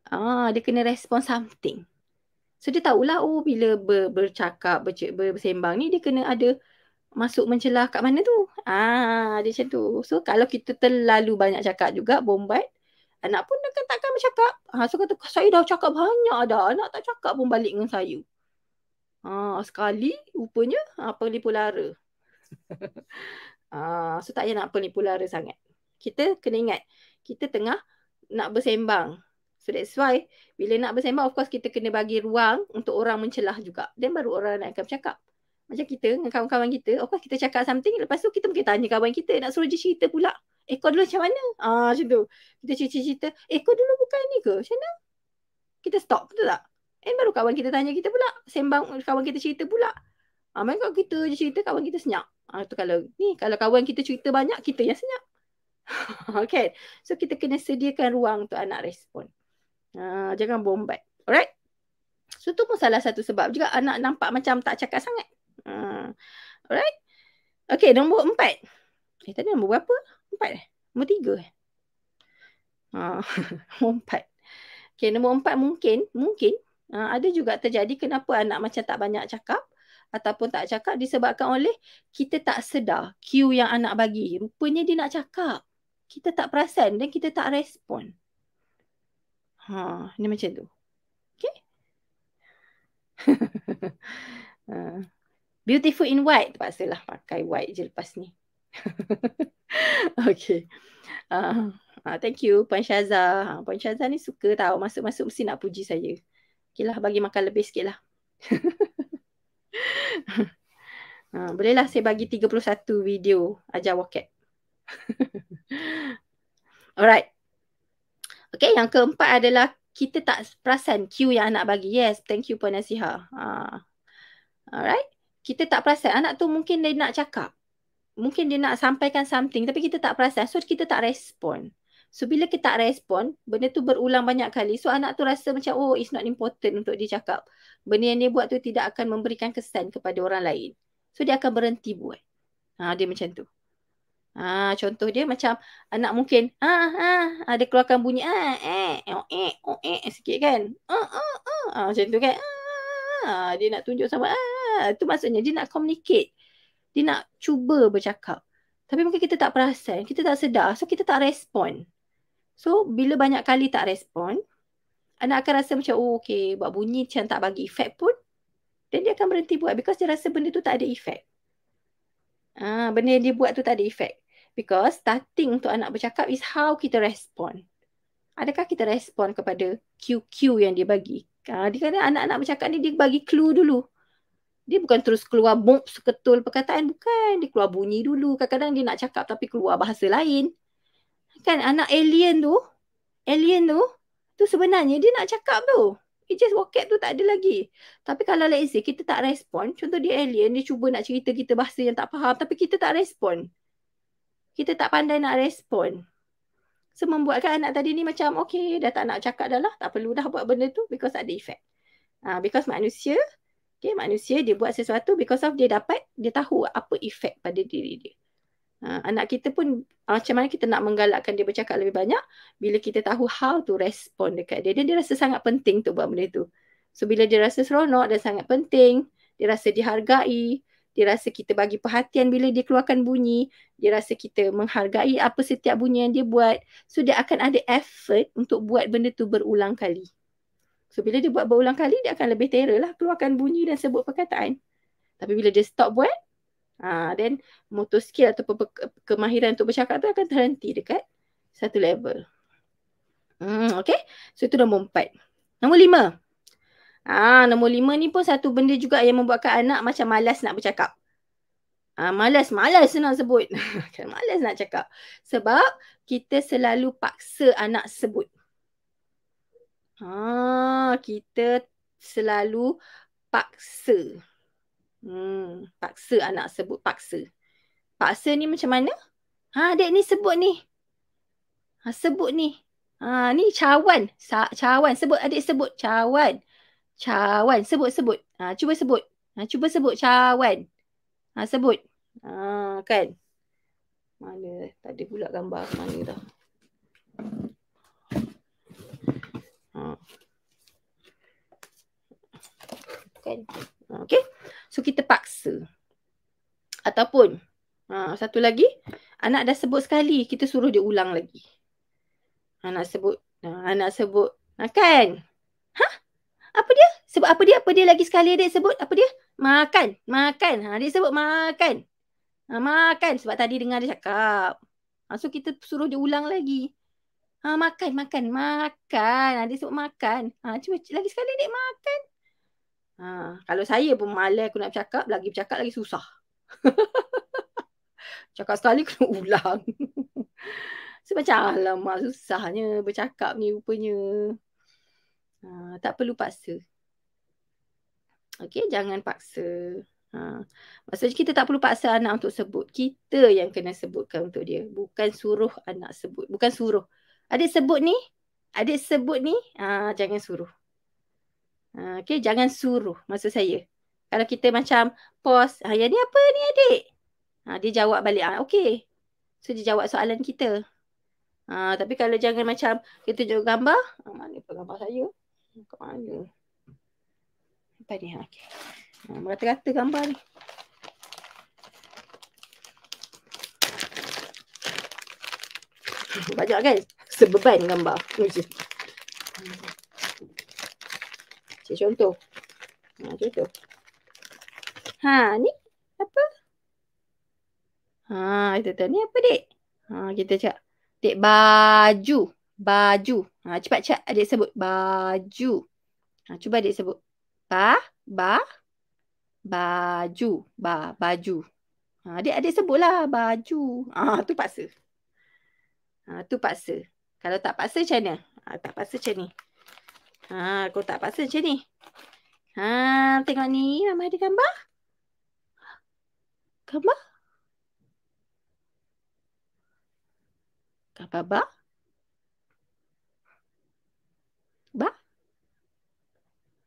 Ah, dia kena respon something. So dia tahulah oh bila ber, bercakap, ber, bersembang ni dia kena ada masuk mencelah kat mana tu? Ah, dia macam tu. So kalau kita terlalu banyak cakap juga bombat, anak pun akan takkan bercakap. Ha, so kata saya dah cakap banyak dah, anak tak cakap pun balik dengan saya. Ha, sekali rupanya ha, ah, pelipu lara. Ah, so tak payah nak pelipu lara sangat. Kita kena ingat, kita tengah nak bersembang. So that's why bila nak bersembang of course kita kena bagi ruang untuk orang mencelah juga. Then baru orang nak akan bercakap. Macam kita dengan kawan-kawan kita, of course kita cakap something, lepas tu kita mungkin tanya kawan kita, nak suruh dia cerita pula. Eh kau dulu macam mana? Ah macam tu. Kita cerita-cerita, eh kau dulu bukan ni ke? Macam mana? Kita stop, betul tak? Eh baru kawan kita tanya kita pula, sembang kawan kita cerita pula. Ah main kau kita je cerita, kawan kita senyap. Ah tu kalau ni, kalau kawan kita cerita banyak, kita yang senyap. okay. So kita kena sediakan ruang untuk anak respon. Ah jangan bombat. Alright? So tu pun salah satu sebab juga anak nampak macam tak cakap sangat. Uh, alright. Okay, nombor empat. Eh, tadi nombor berapa? Empat eh? Nombor tiga eh? Ha, nombor empat. Okay, nombor empat mungkin, mungkin uh, ada juga terjadi kenapa anak macam tak banyak cakap ataupun tak cakap disebabkan oleh kita tak sedar cue yang anak bagi. Rupanya dia nak cakap. Kita tak perasan dan kita tak respon. Ha, ni macam tu. Okay? uh. Beautiful in white. Terpaksalah pakai white je lepas ni. okay. Uh, uh, thank you Puan Syazah. Puan Syazah ni suka tau. Masuk-masuk mesti nak puji saya. Okay lah bagi makan lebih sikit lah. uh, ah, bolehlah saya bagi 31 video ajar wokat. Alright. Okay yang keempat adalah kita tak perasan cue yang anak bagi. Yes thank you Puan Nasiha. Uh, Alright kita tak perasan anak tu mungkin dia nak cakap mungkin dia nak sampaikan something tapi kita tak perasan so kita tak respon so bila kita tak respon benda tu berulang banyak kali so anak tu rasa macam oh it's not important untuk dia cakap benda yang dia buat tu tidak akan memberikan kesan kepada orang lain so dia akan berhenti buat ha dia macam tu ha contoh dia macam anak mungkin ha ha ada keluarkan bunyi ha eh, eh oh eh oh eh sikit kan ha ha ha, ha macam tu kan ha, ha, ha dia nak tunjuk sama ah tu maksudnya dia nak communicate. Dia nak cuba bercakap. Tapi mungkin kita tak perasan, kita tak sedar. So kita tak respon. So bila banyak kali tak respon, anak akan rasa macam oh okay, buat bunyi macam tak bagi efek pun. Dan dia akan berhenti buat because dia rasa benda tu tak ada efek. Ah, benda yang dia buat tu tak ada efek. Because starting untuk anak bercakap is how kita respond. Adakah kita respon kepada cue cue yang dia bagi? Ah, Kadang-kadang anak-anak bercakap ni dia bagi clue dulu dia bukan terus keluar bump seketul perkataan bukan dia keluar bunyi dulu kadang-kadang dia nak cakap tapi keluar bahasa lain kan anak alien tu alien tu tu sebenarnya dia nak cakap tu it just vocab tu tak ada lagi tapi kalau let's say kita tak respon contoh dia alien dia cuba nak cerita kita bahasa yang tak faham tapi kita tak respon kita tak pandai nak respon so membuatkan anak tadi ni macam okay dah tak nak cakap dah lah tak perlu dah buat benda tu because ada effect Ah, uh, because manusia Okay, manusia dia buat sesuatu because of dia dapat, dia tahu apa efek pada diri dia. Ha, anak kita pun ha, macam mana kita nak menggalakkan dia bercakap lebih banyak bila kita tahu how to respond dekat dia. Dan dia rasa sangat penting untuk buat benda tu. So bila dia rasa seronok dan sangat penting, dia rasa dihargai, dia rasa kita bagi perhatian bila dia keluarkan bunyi, dia rasa kita menghargai apa setiap bunyi yang dia buat. So dia akan ada effort untuk buat benda tu berulang kali. So bila dia buat berulang kali dia akan lebih terror lah keluarkan bunyi dan sebut perkataan. Tapi bila dia stop buat, ah then motor skill atau pe- kemahiran untuk bercakap tu akan terhenti dekat satu level. Hmm, okay. So itu nombor empat. Nombor lima. Ah, nombor lima ni pun satu benda juga yang membuatkan anak macam malas nak bercakap. Ah, malas, malas nak sebut. malas nak cakap. Sebab kita selalu paksa anak sebut. Ha, kita selalu paksa. Hmm, paksa anak sebut paksa. Paksa ni macam mana? Ha, adik ni sebut ni. Ha, sebut ni. Ha, ni cawan. Sa- cawan. Sebut adik sebut. Cawan. Cawan. Sebut-sebut. Ha, cuba sebut. Ha, cuba sebut cawan. Ha, sebut. Ha, kan? Mana? Tak ada pula gambar. Mana dah? Kan? Okay. So kita paksa. Ataupun ha, satu lagi. Anak dah sebut sekali. Kita suruh dia ulang lagi. Anak sebut. Ha, anak sebut. Makan. Ha, Hah? Apa dia? Sebut apa dia? Apa dia lagi sekali dia sebut? Apa dia? Makan. Makan. Ha, adik sebut makan. Ha, makan. Sebab tadi dengar dia cakap. Ha, so kita suruh dia ulang lagi. Ha makan makan makan. Ada sebut makan. Ha cuba lagi sekali dik makan. Ha kalau saya pun malas aku nak bercakap, lagi bercakap lagi susah. cakap sekali kena ulang. so macam alamak susahnya bercakap ni rupanya. Ha, tak perlu paksa. Okay, jangan paksa. Ha. Maksudnya kita tak perlu paksa anak untuk sebut. Kita yang kena sebutkan untuk dia. Bukan suruh anak sebut. Bukan suruh. Adik sebut ni. Adik sebut ni. Uh, jangan suruh. Uh, ah, okay. Jangan suruh. Maksud saya. Kalau kita macam pause. Ah, yang ni apa ni adik? Ah, dia jawab balik. Ah, okay. So dia jawab soalan kita. Ah, tapi kalau jangan macam kita tunjuk gambar. Ah, mana pun gambar saya. Ke mana? Apa ni? Ah, okay. merata-rata gambar ni. Banyak kan? sebeban gambar. Macam contoh. Ha, contoh. Ha, ni apa? Ha, kita tanya ni apa, dek? Ha, kita cak. Dek, baju. Baju. Ha, cepat cak adik sebut. Baju. Ha, cuba adik sebut. Ba, ba, baju. Ba, baju. Ha, adik, adik sebutlah baju. Ha, tu paksa. Ha, tu paksa. Kalau tak paksa macam mana? Ha, tak paksa macam ni. Ha, aku tak paksa macam ni. Ha, tengok ni. Mama ada gambar. Gambar. Gambar ba? Ba?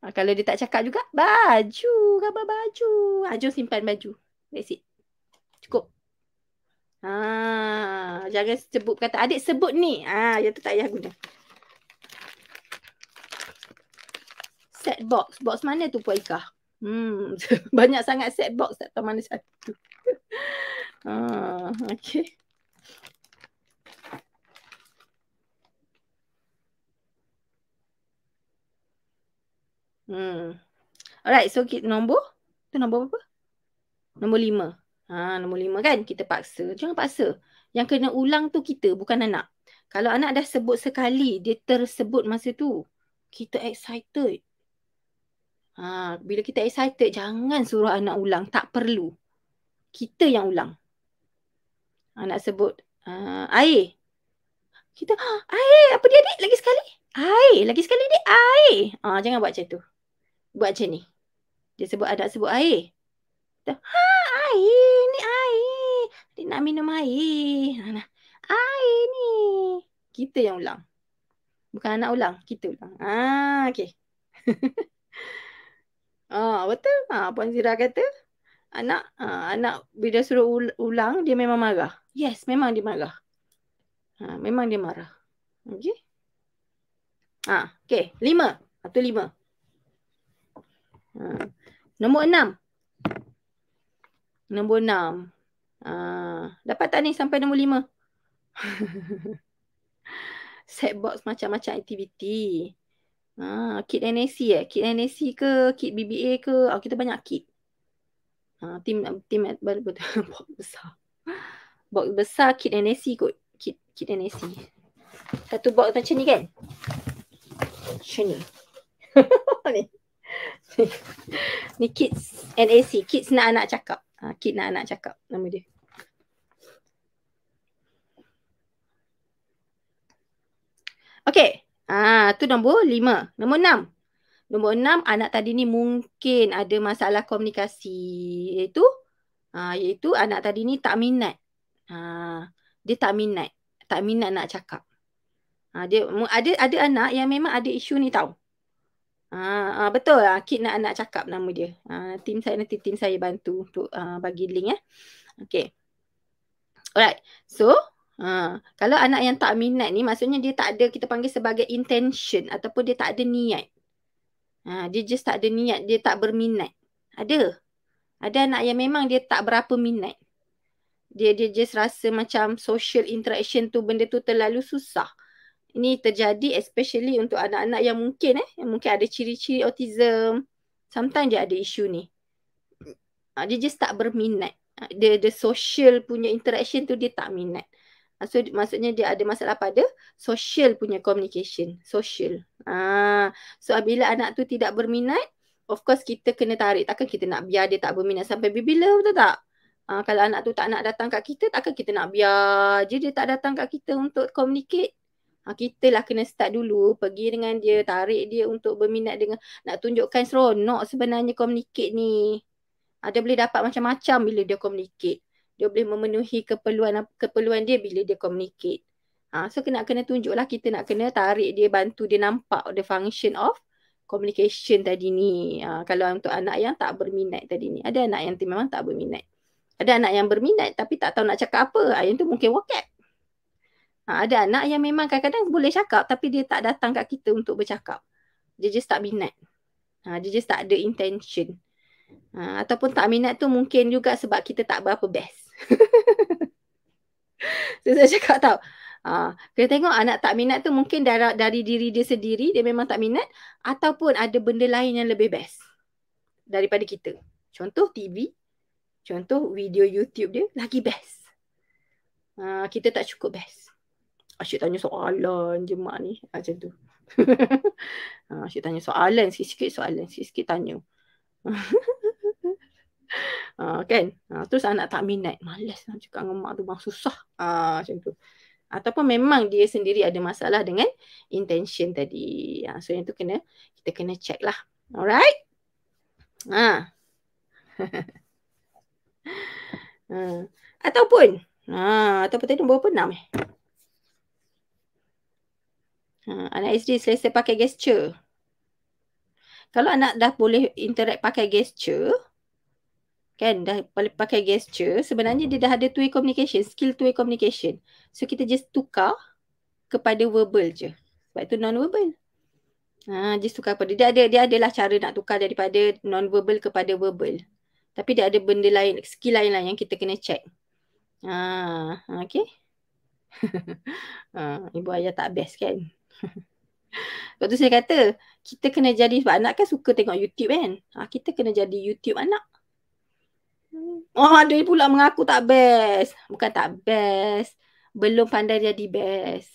Ah, kalau dia tak cakap juga, baju. Gambar baju. Ha, simpan baju. That's it. Ha, jangan sebut kata adik sebut ni. Ha, yang tu tak payah guna. Set box. Box mana tu Puan Ika? Hmm, banyak sangat set box tak tahu mana satu. ha, okay. Hmm. Alright, so kita nombor. Tu nombor apa? Nombor lima. Ha, nombor lima kan kita paksa. Jangan paksa. Yang kena ulang tu kita bukan anak. Kalau anak dah sebut sekali dia tersebut masa tu. Kita excited. Ha, bila kita excited jangan suruh anak ulang. Tak perlu. Kita yang ulang. Anak sebut uh, air. Kita ha, air apa dia adik lagi sekali. Air lagi sekali dia air. Ha, jangan buat macam tu. Buat macam ni. Dia sebut ada sebut air. Kita, ha, air. Adik nak minum air. Ha, air ni. Kita yang ulang. Bukan anak ulang. Kita ulang. Ah, ha, okay. ah, ha, betul. Ah, Puan Zira kata. Anak ah, anak bila suruh ulang, dia memang marah. Yes, memang dia marah. Ah, memang dia marah. Okay. Ah, okey. Lima. Satu lima. Ah. Nombor enam. Nombor enam. Ah, dapat tak ni sampai nombor lima? Set box macam-macam aktiviti. Ah, kit NAC eh? Kit NAC ke? Kit BBA ke? Oh, kita banyak kit. Ah, tim team box besar. Box besar kit NAC kot. Kit kit NAC. Satu box macam ni kan? Macam ni. ni. ni kids NAC. Kids nak anak cakap. Ah, kit nak anak cakap nama dia. Okay. Ah, tu nombor lima. Nombor enam. Nombor enam, anak tadi ni mungkin ada masalah komunikasi. Iaitu, ah, iaitu anak tadi ni tak minat. Ah, dia tak minat. Tak minat nak cakap. Ah, dia, ada ada anak yang memang ada isu ni tau. Ah, ah betul lah. Kid nak anak cakap nama dia. Ah, tim saya nanti tim saya bantu untuk ah, bagi link eh. Okay. Alright. So, Ha, kalau anak yang tak minat ni maksudnya dia tak ada kita panggil sebagai intention ataupun dia tak ada niat. Ha, dia just tak ada niat, dia tak berminat. Ada. Ada anak yang memang dia tak berapa minat. Dia dia just rasa macam social interaction tu benda tu terlalu susah. Ini terjadi especially untuk anak-anak yang mungkin eh yang mungkin ada ciri-ciri autism. Sometimes dia ada isu ni. Ha, dia just tak berminat. Ha, dia the social punya interaction tu dia tak minat. So maksudnya dia ada masalah pada social punya communication, social. Ah, so bila anak tu tidak berminat, of course kita kena tarik. Takkan kita nak biar dia tak berminat sampai bila betul tak? Ah, kalau anak tu tak nak datang kat kita, takkan kita nak biar je dia tak datang kat kita untuk communicate? Ha, kita lah kena start dulu pergi dengan dia, tarik dia untuk berminat dengan nak tunjukkan seronok sebenarnya communicate ni. ada ah, dia boleh dapat macam-macam bila dia communicate dia boleh memenuhi keperluan keperluan dia bila dia communicate. Ha, so kena kena tunjuklah kita nak kena tarik dia bantu dia nampak the function of communication tadi ni. Ha, kalau untuk anak yang tak berminat tadi ni. Ada anak yang memang tak berminat. Ada anak yang berminat tapi tak tahu nak cakap apa. Ha, yang tu mungkin wakil. Ha, ada anak yang memang kadang-kadang boleh cakap tapi dia tak datang kat kita untuk bercakap. Dia just tak minat. Ha, dia just tak ada intention. Ha, ataupun tak minat tu mungkin juga sebab kita tak berapa best. saya cakap tau. Ha, kena tengok anak tak minat tu mungkin dari, dari diri dia sendiri dia memang tak minat ataupun ada benda lain yang lebih best daripada kita. Contoh TV, contoh video YouTube dia lagi best. Ha, kita tak cukup best. Asyik tanya soalan je mak ni ah, macam tu. ha, asyik tanya soalan sikit-sikit, soalan sikit-sikit tanya. uh, kan uh, terus anak tak minat malas nak cakap dengan mak tu bang susah uh, macam tu ataupun memang dia sendiri ada masalah dengan intention tadi uh, so yang tu kena kita kena check lah alright ha uh. Uh, ataupun ha uh, ataupun tadi apa enam eh uh, anak SD selesai pakai gesture kalau anak dah boleh interact pakai gesture kan dah pakai gesture sebenarnya dia dah ada two way communication skill two way communication so kita just tukar kepada verbal je sebab tu non verbal ha just tukar pada dia ada dia adalah cara nak tukar daripada non verbal kepada verbal tapi dia ada benda lain skill lain lah yang kita kena check ha okey ha, ibu ayah tak best kan Lepas tu saya kata kita kena jadi sebab anak kan suka tengok YouTube kan. Ha, kita kena jadi YouTube anak. Oh, ada pula mengaku tak best. Bukan tak best. Belum pandai jadi best.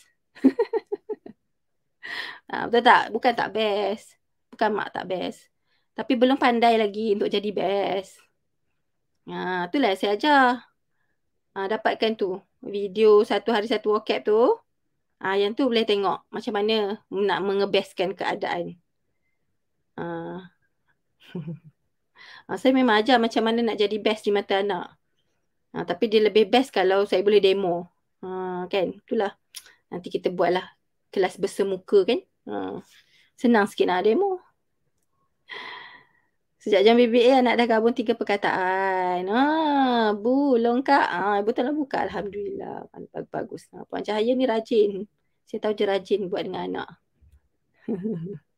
ha, betul tak? Bukan tak best. Bukan mak tak best. Tapi belum pandai lagi untuk jadi best. Ha, itulah saya ajar. Ha, dapatkan tu. Video satu hari satu vocab tu. Ha, yang tu boleh tengok macam mana nak mengebeskan keadaan. Ha. Ha, saya memang ajar macam mana nak jadi best di mata anak. Ha, tapi dia lebih best kalau saya boleh demo. Ha, kan? Itulah. Nanti kita buatlah kelas bersemuka kan. Ha, senang sikit nak demo. Sejak jam BBA anak dah gabung tiga perkataan. Ha, bu, long kak. Ha, ibu telah buka. Alhamdulillah. Bagus. -bagus. Ha, Puan Cahaya ni rajin. Saya tahu je rajin buat dengan anak.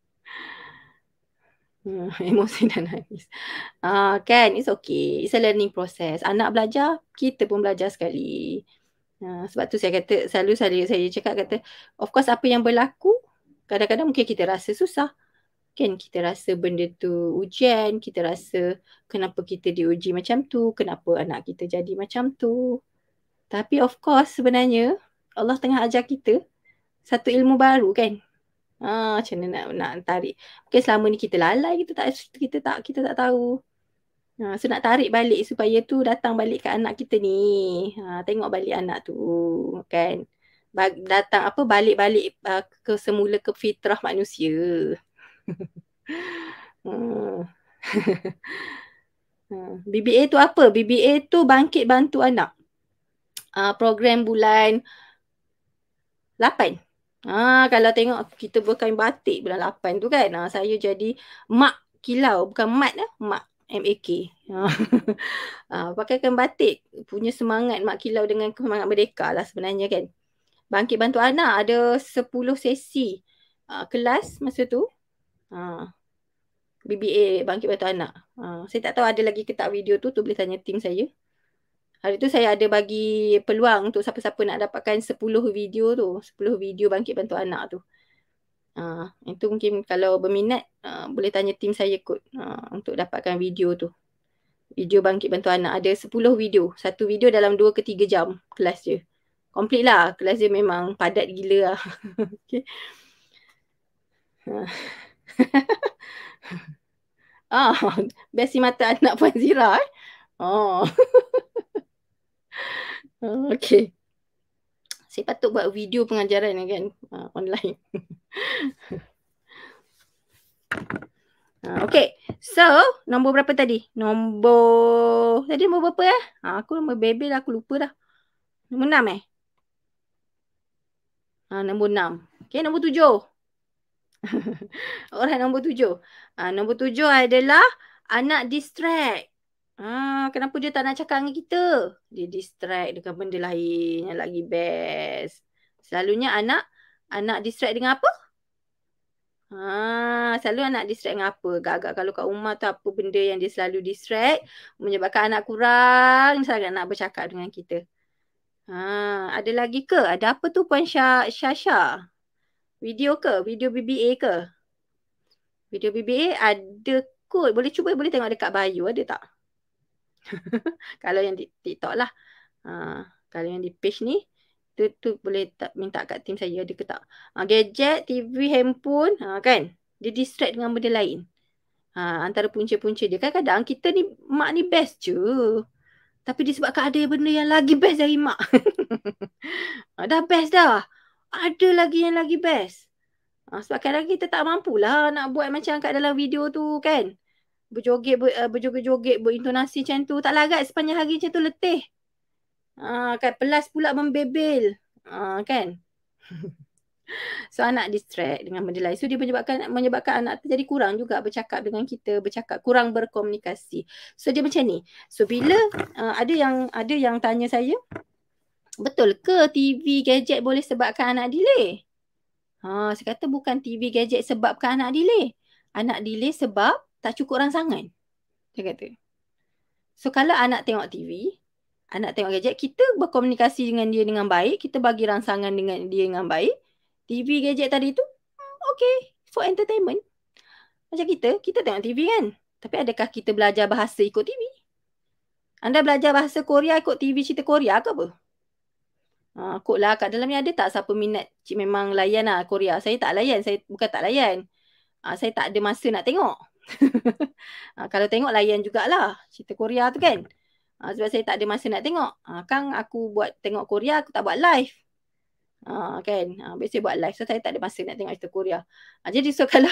Hmm, emosi dan nangis. Ah, uh, kan? It's okay. It's a learning process. Anak belajar, kita pun belajar sekali. Uh, sebab tu saya kata, selalu saya, saya cakap kata, of course apa yang berlaku, kadang-kadang mungkin kita rasa susah. Kan? Kita rasa benda tu ujian, kita rasa kenapa kita diuji macam tu, kenapa anak kita jadi macam tu. Tapi of course sebenarnya, Allah tengah ajar kita satu ilmu baru kan? Ah, ha, macam mana nak nak tarik? Mungkin selama ni kita lalai kita tak kita tak kita tak tahu. Ha, so nak tarik balik supaya tu datang balik ke anak kita ni. Ha, tengok balik anak tu kan. Ba- datang apa balik-balik uh, ke semula ke fitrah manusia. hmm. BBA tu apa? BBA tu bangkit bantu anak. Uh, program bulan Ah, kalau tengok kita berkain batik bulan 8 tu kan. Ah, saya jadi mak kilau. Bukan mat lah. Mak M MAK. Ah, ah, pakai kain batik. Punya semangat mak kilau dengan semangat merdeka lah sebenarnya kan. Bangkit bantu anak. Ada 10 sesi ah, kelas masa tu. Ah, BBA Bangkit Bantu Anak. Ah, saya tak tahu ada lagi ke tak video tu. Tu boleh tanya tim saya. Hari tu saya ada bagi peluang untuk siapa-siapa nak dapatkan 10 video tu. 10 video bangkit bantu anak tu. Uh, ha, itu mungkin kalau berminat uh, boleh tanya tim saya kot uh, untuk dapatkan video tu. Video bangkit bantu anak. Ada 10 video. Satu video dalam 2 ke 3 jam kelas dia. Komplit lah. Kelas dia memang padat gila lah. okay. Ah, besi mata anak Puan Zira eh. Oh. Okay. Saya patut buat video pengajaran kan uh, online. uh, okay. So, nombor berapa tadi? Nombor... Tadi nombor berapa eh? Ha, aku nombor baby lah, Aku lupa dah. Nombor enam eh? Ha, nombor enam. Okay, nombor tujuh. Orang nombor tujuh. Ha, nombor tujuh adalah anak distract. Ah, kenapa dia tak nak cakap dengan kita? Dia distract dengan benda lain yang lagi best. Selalunya anak, anak distract dengan apa? Ha, selalu anak distract dengan apa? Gagak kalau kat rumah tu apa benda yang dia selalu distract menyebabkan anak kurang sangat nak bercakap dengan kita. Ha, ada lagi ke? Ada apa tu Puan Syah, Syasha? Video ke? Video BBA ke? Video BBA ada kot. Boleh cuba boleh tengok dekat bio ada tak? kalau yang di TikTok lah. Uh, kalau yang di page ni, tu, tu boleh tak minta kat tim saya ada ke tak. Uh, gadget, TV, handphone, uh, kan? Dia distract dengan benda lain. Uh, antara punca-punca dia. Kadang-kadang kita ni, mak ni best je. Tapi disebabkan ada benda yang lagi best dari mak. uh, dah best dah. Ada lagi yang lagi best. Uh, sebab kadang-kadang kita tak mampulah nak buat macam kat dalam video tu kan berjoget ber, uh, berjoget-joget berintonasi macam tu tak larat sepanjang hari macam tu letih. uh, ah, kat pelas pula membebel. uh, kan? So anak distract dengan benda lain. So dia menyebabkan menyebabkan anak tu jadi kurang juga bercakap dengan kita, bercakap kurang berkomunikasi. So dia macam ni. So bila uh, ada yang ada yang tanya saya, betul ke TV gadget boleh sebabkan anak delay? Ha, saya kata bukan TV gadget sebabkan anak delay. Anak delay sebab tak cukup rangsangan. Dia kata. So kalau anak tengok TV, anak tengok gadget, kita berkomunikasi dengan dia dengan baik, kita bagi rangsangan dengan dia dengan baik, TV gadget tadi tu, hmm, okay, for entertainment. Macam kita, kita tengok TV kan. Tapi adakah kita belajar bahasa ikut TV? Anda belajar bahasa Korea ikut TV cerita Korea ke apa? Ha, kot lah kat dalam ni ada tak siapa minat cik memang layan lah Korea. Saya tak layan, saya bukan tak layan. Ha, saya tak ada masa nak tengok ha, kalau tengok layan jugalah cerita Korea tu kan. Ha, sebab saya tak ada masa nak tengok. Ha, kan aku buat tengok Korea aku tak buat live. Ha, kan. Ha, biasa buat live. So saya tak ada masa nak tengok cerita Korea. Ha, jadi so kalau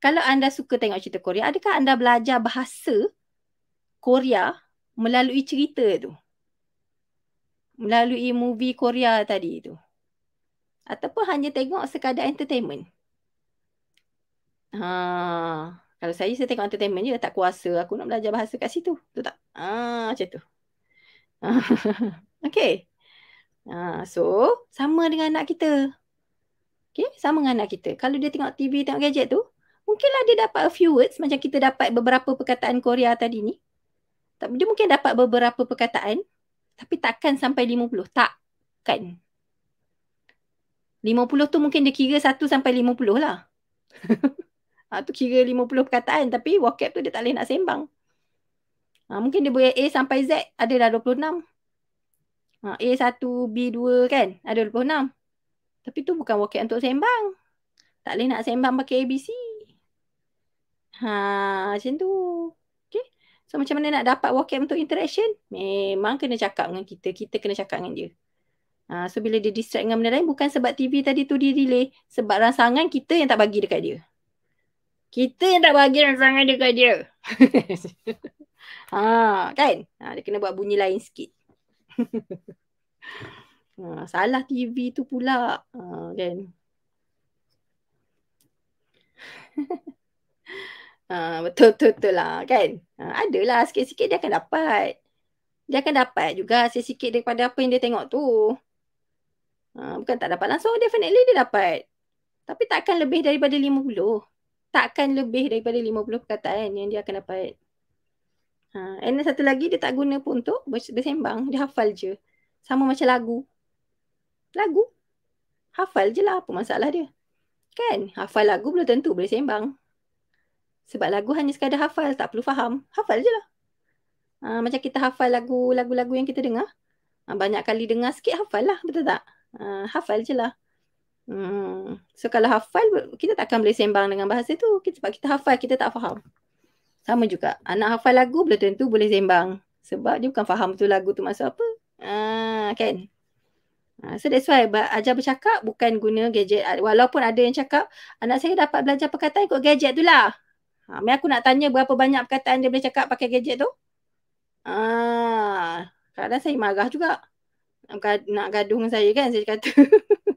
kalau anda suka tengok cerita Korea, adakah anda belajar bahasa Korea melalui cerita tu? Melalui movie Korea tadi tu? Ataupun hanya tengok sekadar entertainment? Kalau saya, saya tengok entertainment je, tak kuasa. Aku nak belajar bahasa kat situ. Betul tak? Ah, macam tu. okay. Ah, so, sama dengan anak kita. Okay, sama dengan anak kita. Kalau dia tengok TV, tengok gadget tu, mungkinlah dia dapat a few words macam kita dapat beberapa perkataan Korea tadi ni. Tapi dia mungkin dapat beberapa perkataan tapi takkan sampai 50. Takkan. 50 tu mungkin dia kira 1 sampai 50 lah. ha, tu kira puluh perkataan tapi vocab tu dia tak boleh nak sembang. Ha, mungkin dia boleh A sampai Z ada dah dua puluh enam. Ah, a satu, b dua, kan ada dua puluh enam. Tapi tu bukan vocab untuk sembang. Tak boleh nak sembang pakai ABC. Ha, macam tu. Okay. So macam mana nak dapat vocab untuk interaction? Memang kena cakap dengan kita. Kita kena cakap dengan dia. Ha, so bila dia distract dengan benda lain bukan sebab TV tadi tu dia delay. Sebab rangsangan kita yang tak bagi dekat dia kita yang tak bagi rangsangan dekat dia. ha, kan? Ha, dia kena buat bunyi lain sikit. ha, salah TV tu pula. Ha, kan? ha, betul-betul lah kan ha, Adalah sikit-sikit dia akan dapat Dia akan dapat juga sikit-sikit daripada apa yang dia tengok tu ha, Bukan tak dapat langsung definitely dia dapat Tapi takkan lebih daripada lima 50 takkan lebih daripada 50 perkataan yang dia akan dapat. Ha, and satu lagi dia tak guna pun untuk bersembang, dia hafal je. Sama macam lagu. Lagu. Hafal je lah apa masalah dia. Kan? Hafal lagu belum tentu boleh sembang. Sebab lagu hanya sekadar hafal, tak perlu faham. Hafal je lah. Ha, macam kita hafal lagu-lagu yang kita dengar. Ha, banyak kali dengar sikit hafal lah, betul tak? Ha, hafal je lah. Hmm. So kalau hafal kita takkan boleh sembang dengan bahasa tu kita, sebab kita hafal kita tak faham. Sama juga anak hafal lagu belum tentu boleh sembang sebab dia bukan faham tu lagu tu maksud apa. Ah kan? Uh, so that's why ajar bercakap bukan guna gadget ah, walaupun ada yang cakap anak saya dapat belajar perkataan ikut gadget tu lah. Ha, uh, aku nak tanya berapa banyak perkataan dia boleh cakap pakai gadget tu. Ah uh, kadang saya marah juga. Nak gaduh dengan saya kan saya kata.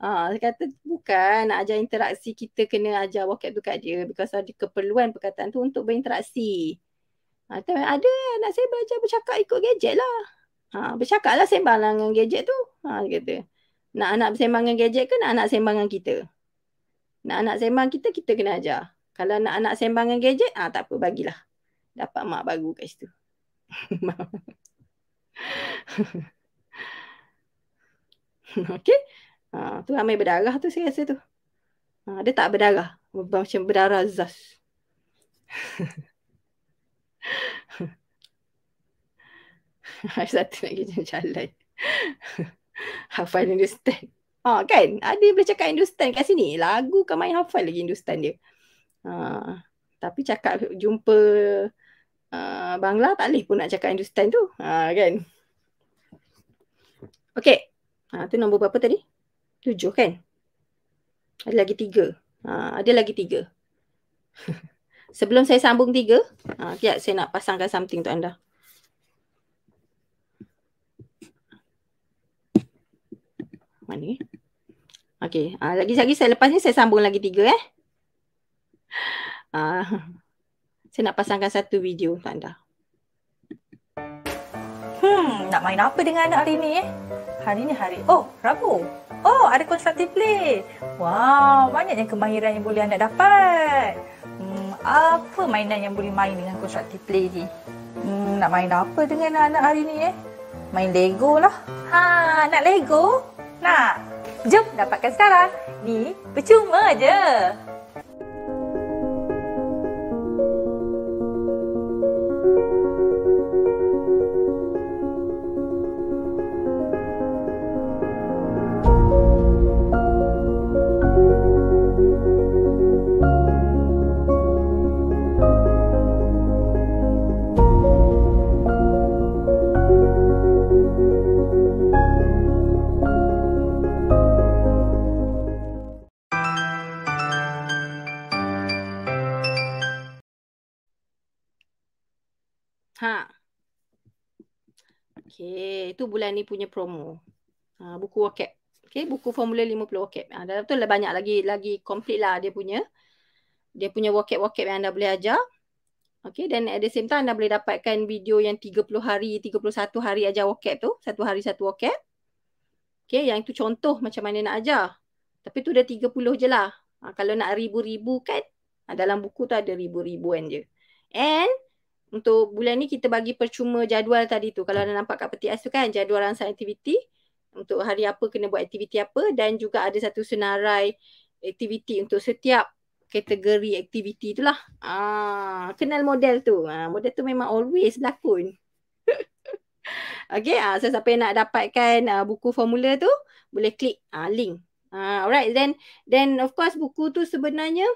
Ah, kata bukan nak ajar interaksi kita kena ajar wakil tu kat dia because ada keperluan perkataan tu untuk berinteraksi. Ha, ah, tapi ada nak saya belajar bercakap ikut gadget lah. Ha, bercakap lah sembang dengan gadget tu. Ha, kata. Nak anak sembang dengan gadget ke nak anak sembang dengan kita? Nak anak sembang kita, kita kena ajar. Kalau nak anak sembang dengan gadget, ah ha, tak apa bagilah. Dapat mak baru kat situ. okay. Ha, tu ramai berdarah tu saya rasa tu. Ha, dia tak berdarah. Macam berdarah zas. Satu lagi jalan jalan. hafal Hindustan. Ha, kan? Ada boleh cakap Hindustan kat sini. Lagu kan main hafal lagi Hindustan dia. Ha, tapi cakap jumpa uh, Bangla tak boleh pun nak cakap Hindustan tu. Ha, kan? Okay. Ha, tu nombor berapa tadi? Tujuh kan? Ada lagi tiga. Ha, ada lagi tiga. Sebelum saya sambung tiga, ha, kejap saya nak pasangkan something untuk anda. Mana eh? Okay. Ha, lagi lagi saya lepas ni saya sambung lagi tiga eh. Ha, saya nak pasangkan satu video untuk anda. Hmm, nak main apa dengan anak hari ni eh? Hari ni hari... Oh, Rabu. Oh, ada constructive play. Wow, yang kemahiran yang boleh anda dapat. Hmm, apa mainan yang boleh main dengan constructive play ni? Hmm, nak main apa dengan anak hari ni eh? Main Lego lah. Ha, nak Lego? Nak. Jom dapatkan sekarang. Ni percuma je. itu bulan ni punya promo. Uh, buku Wokap. Okay, buku Formula 50 Wokap. Uh, dalam tu lah banyak lagi, lagi komplit lah dia punya. Dia punya Wokap-Wokap yang anda boleh ajar. Okay, dan at the same time anda boleh dapatkan video yang 30 hari, 31 hari ajar Wokap tu. Satu hari satu Wokap. Okay, yang tu contoh macam mana nak ajar. Tapi tu dah 30 je lah. Uh, kalau nak ribu-ribu kan, uh, dalam buku tu ada ribu-ribuan je. And, untuk bulan ni kita bagi percuma jadual tadi tu. Kalau hmm. anda nampak kat peti ais tu kan jadual rangsang aktiviti untuk hari apa kena buat aktiviti apa dan juga ada satu senarai aktiviti untuk setiap kategori aktiviti tu lah. Ah, kenal model tu. Ah, model tu memang always berlakon. okay, ah, so siapa yang nak dapatkan ah, buku formula tu boleh klik ah, link. Ah, alright, then then of course buku tu sebenarnya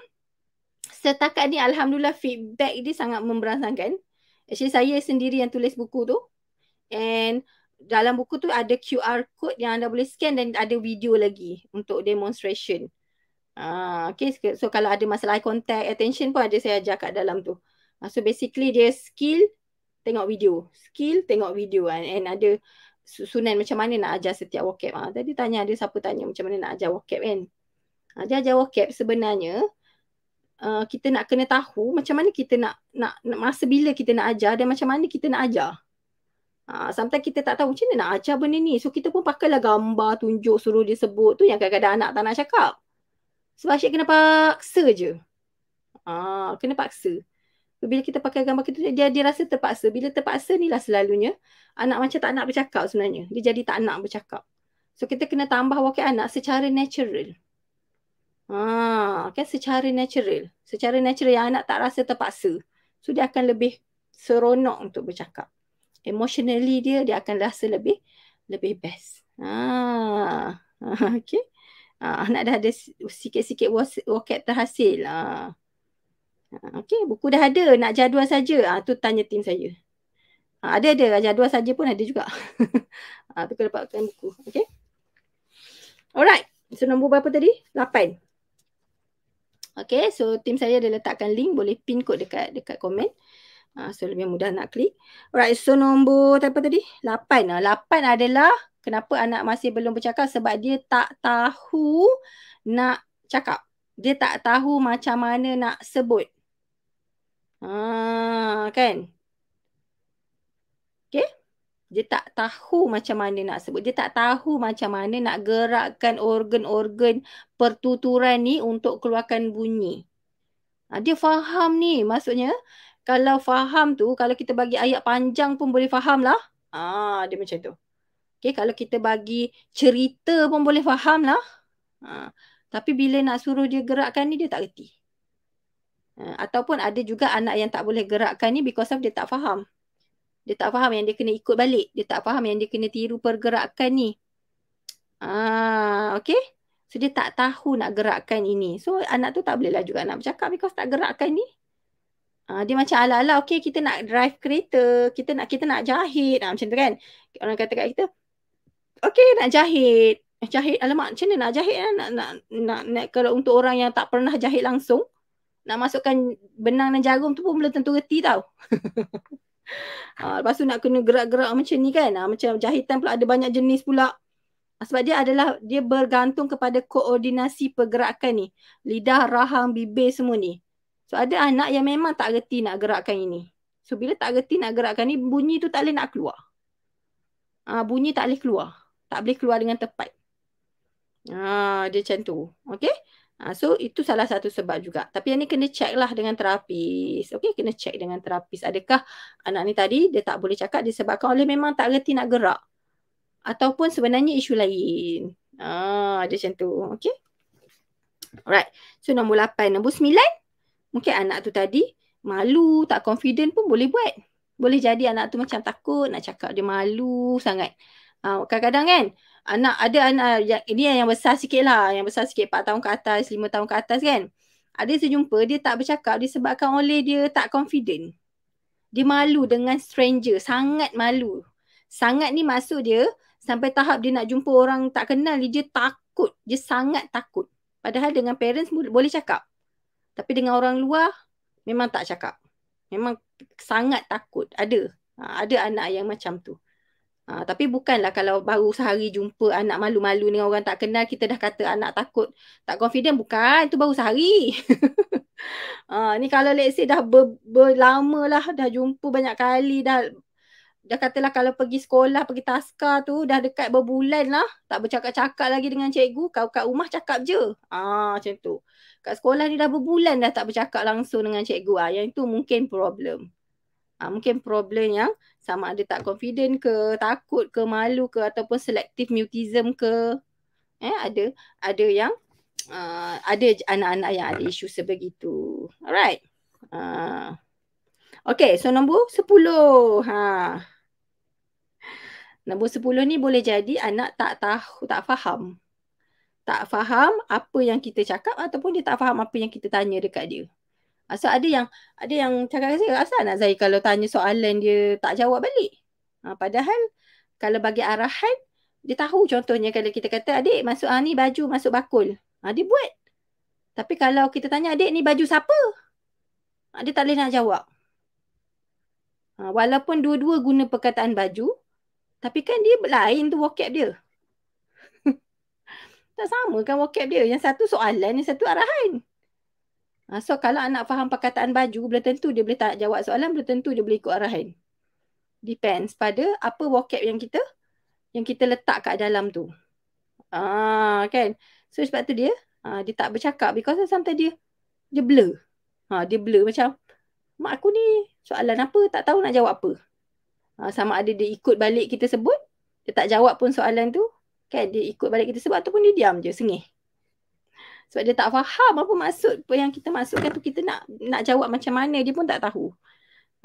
Setakat ni Alhamdulillah feedback dia sangat memberangsangkan Actually saya sendiri yang tulis buku tu And dalam buku tu ada QR code yang anda boleh scan dan ada video lagi untuk demonstration. Ah, okay, so kalau ada masalah eye contact, attention pun ada saya ajar kat dalam tu. Ah, so basically dia skill tengok video. Skill tengok video and, and ada susunan macam mana nak ajar setiap vocab. Ah, tadi tanya ada siapa tanya macam mana nak ajar vocab kan. Ajar-ajar ah, vocab sebenarnya Uh, kita nak kena tahu macam mana kita nak, nak nak masa bila kita nak ajar dan macam mana kita nak ajar. Ha, sometimes kita tak tahu macam mana nak ajar benda ni. So kita pun pakailah gambar, tunjuk, suruh dia sebut tu yang kadang-kadang anak tak nak cakap. Sebab asyik kena paksa je. Ha, kena paksa. So, bila kita pakai gambar kita, dia, dia rasa terpaksa. Bila terpaksa ni lah selalunya anak macam tak nak bercakap sebenarnya. Dia jadi tak nak bercakap. So kita kena tambah wakil anak secara natural. Ha, okay secara natural. Secara natural yang anak tak rasa terpaksa. So dia akan lebih seronok untuk bercakap. Emotionally dia, dia akan rasa lebih lebih best. Ha, okay. Ha, anak dah ada sikit-sikit vocab terhasil. Ha. Okay, buku dah ada. Nak jadual saja. Ha, tu tanya tim saya. Ha, ada ada jadual saja pun ada juga. ha, kena dapatkan buku. Okay. Alright. So nombor berapa tadi? Lapan. Okay, so team saya dah letakkan link boleh pin kod dekat dekat komen. Uh, so lebih mudah nak klik. Alright, so nombor apa tadi? lapan lah. Lapan adalah kenapa anak masih belum bercakap sebab dia tak tahu nak cakap. Dia tak tahu macam mana nak sebut. Ah, uh, kan? dia tak tahu macam mana nak sebut dia tak tahu macam mana nak gerakkan organ-organ pertuturan ni untuk keluarkan bunyi ha, dia faham ni maksudnya kalau faham tu kalau kita bagi ayat panjang pun boleh faham lah ha, dia macam tu okay, kalau kita bagi cerita pun boleh faham lah ha, tapi bila nak suruh dia gerakkan ni dia tak reti ha, ataupun ada juga anak yang tak boleh gerakkan ni because of dia tak faham dia tak faham yang dia kena ikut balik. Dia tak faham yang dia kena tiru pergerakan ni. Ah, okay. So dia tak tahu nak gerakkan ini. So anak tu tak boleh lah juga nak bercakap because tak gerakkan ni. Ah, dia macam ala-ala okay kita nak drive kereta. Kita nak kita nak jahit. Ah, macam tu kan. Orang kata kat kita. Okay nak jahit. Eh, jahit alamak macam mana nak jahit nak, nak, nak, nak, nak, kalau untuk orang yang tak pernah jahit langsung. Nak masukkan benang dan jarum tu pun belum tentu reti tau. Ha, lepas tu nak kena gerak-gerak macam ni kan. Ha, macam jahitan pula ada banyak jenis pula. Ah, sebab dia adalah dia bergantung kepada koordinasi pergerakan ni. Lidah, rahang, bibir semua ni. So ada anak yang memang tak reti nak gerakkan ini. So bila tak reti nak gerakkan ni bunyi tu tak boleh nak keluar. Ha, bunyi tak boleh keluar. Tak boleh keluar dengan tepat. Ha, dia macam tu. Okay. Ha, so itu salah satu sebab juga. Tapi yang ni kena check lah dengan terapis. Okay, kena check dengan terapis. Adakah anak ni tadi dia tak boleh cakap disebabkan oleh memang tak reti nak gerak. Ataupun sebenarnya isu lain. Ha, ada macam tu. Okay. Alright. So nombor 8. Nombor 9. Mungkin anak tu tadi malu, tak confident pun boleh buat. Boleh jadi anak tu macam takut nak cakap dia malu sangat. Ha, kadang-kadang kan anak ada anak yang, ini yang besar sikit lah yang besar sikit 4 tahun ke atas 5 tahun ke atas kan ada saya jumpa dia tak bercakap disebabkan oleh dia tak confident dia malu dengan stranger sangat malu sangat ni masuk dia sampai tahap dia nak jumpa orang tak kenal dia takut dia sangat takut padahal dengan parents boleh cakap tapi dengan orang luar memang tak cakap memang sangat takut ada ha, ada anak yang macam tu Uh, tapi bukanlah kalau baru sehari jumpa anak malu-malu dengan orang tak kenal, kita dah kata anak takut, tak confident. Bukan, itu baru sehari. uh, ni kalau let's say dah ber, berlama lah, dah jumpa banyak kali, dah dah katalah kalau pergi sekolah, pergi taska tu, dah dekat berbulan lah, tak bercakap-cakap lagi dengan cikgu, kau kat rumah cakap je. Ah, uh, macam tu. Kat sekolah ni dah berbulan dah tak bercakap langsung dengan cikgu. Ah, yang itu mungkin problem uh, mungkin problem yang sama ada tak confident ke, takut ke, malu ke ataupun selective mutism ke. Eh ada ada yang uh, ada anak-anak yang ada isu sebegitu. Alright. Uh, okay so nombor sepuluh. Ha. Nombor sepuluh ni boleh jadi anak tak tahu, tak faham. Tak faham apa yang kita cakap ataupun dia tak faham apa yang kita tanya dekat dia. Asal ada yang ada yang cakap saya asal anak Zai kalau tanya soalan dia tak jawab balik. Ha, padahal kalau bagi arahan dia tahu contohnya kalau kita kata adik masuk ah, ni baju masuk bakul. Ha, dia buat. Tapi kalau kita tanya adik ni baju siapa? Ha, dia tak boleh nak jawab. Ha, walaupun dua-dua guna perkataan baju. Tapi kan dia lain tu vocab dia. tak sama kan vocab dia. Yang satu soalan, yang satu arahan. Ha, so kalau anak faham perkataan baju, boleh tentu dia boleh tak jawab soalan, boleh tentu dia boleh ikut arahan. Depends pada apa vocab yang kita yang kita letak kat dalam tu. Ah, kan? So sebab tu dia ah, dia tak bercakap because sometimes dia dia blur. Ha, dia blur macam mak aku ni soalan apa tak tahu nak jawab apa. Ha, sama ada dia ikut balik kita sebut, dia tak jawab pun soalan tu, kan? Dia ikut balik kita sebut ataupun dia diam je, sengih sebab dia tak faham apa maksud apa yang kita masukkan tu kita nak nak jawab macam mana dia pun tak tahu.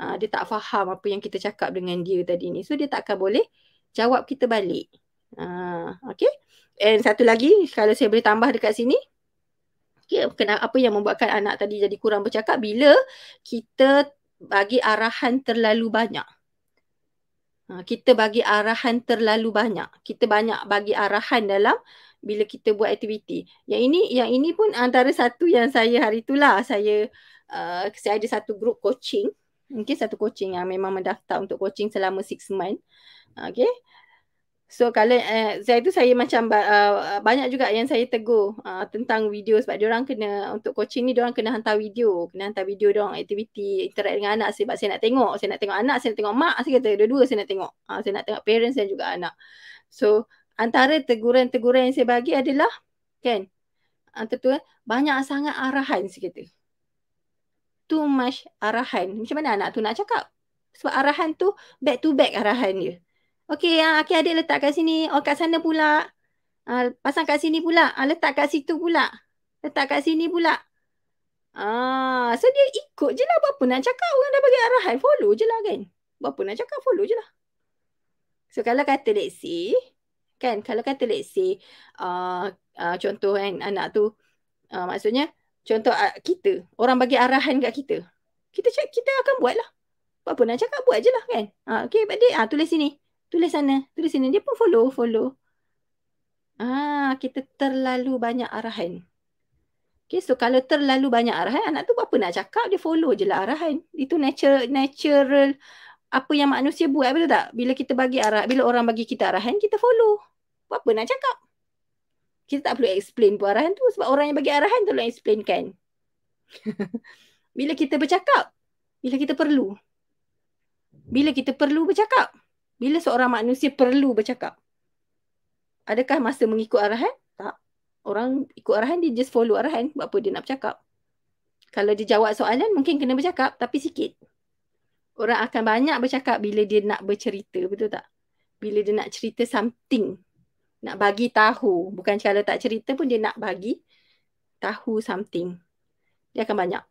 Ha, dia tak faham apa yang kita cakap dengan dia tadi ni. So dia tak akan boleh jawab kita balik. Ha, ah, okay. And satu lagi kalau saya boleh tambah dekat sini. Okay, kena, apa yang membuatkan anak tadi jadi kurang bercakap bila kita bagi arahan terlalu banyak. Ha, kita bagi arahan terlalu banyak. Kita banyak bagi arahan dalam bila kita buat aktiviti. Yang ini yang ini pun antara satu yang saya hari itulah saya uh, saya ada satu grup coaching. Mungkin satu coaching yang memang mendaftar untuk coaching selama 6 month. Okay. So kalau uh, saya tu saya macam uh, banyak juga yang saya tegur uh, tentang video sebab dia orang kena untuk coaching ni dia orang kena hantar video, kena hantar video dia orang aktiviti interact dengan anak sebab saya nak tengok, saya nak tengok anak, saya nak tengok mak, saya kata dua-dua saya nak tengok. Uh, saya nak tengok parents dan juga anak. So antara teguran-teguran yang saya bagi adalah kan antara ah, tu eh, banyak sangat arahan saya kata. Too much arahan. Macam mana anak tu nak cakap? Sebab arahan tu back to back arahan dia. Okey, yang ah, okay, adik letak kat sini. Oh, kat sana pula. Ah, pasang kat sini pula. Ah, letak kat situ pula. Letak kat sini pula. Ah, so dia ikut je lah apa-apa nak cakap. Orang dah bagi arahan. Follow je lah kan. Apa-apa nak cakap, follow je lah. So kalau kata let's see, kan kalau kata let's say uh, uh, contoh kan anak tu uh, maksudnya contoh uh, kita orang bagi arahan kat kita kita kita akan buat lah apa pun nak cakap buat je lah kan uh, okay but dia uh, tulis sini tulis sana tulis sini dia pun follow follow Ah, kita terlalu banyak arahan. Okay, so kalau terlalu banyak arahan, anak tu apa nak cakap, dia follow je lah arahan. Itu natural, natural apa yang manusia buat, betul tak? Bila kita bagi arah, bila orang bagi kita arahan, kita follow apa nak cakap? Kita tak perlu explain pun arahan tu sebab orang yang bagi arahan tolong explainkan. bila kita bercakap, bila kita perlu. Bila kita perlu bercakap. Bila seorang manusia perlu bercakap. Adakah masa mengikut arahan? Tak. Orang ikut arahan dia just follow arahan buat apa dia nak bercakap. Kalau dia jawab soalan mungkin kena bercakap tapi sikit. Orang akan banyak bercakap bila dia nak bercerita, betul tak? Bila dia nak cerita something nak bagi tahu bukan kalau tak cerita pun dia nak bagi tahu something dia akan banyak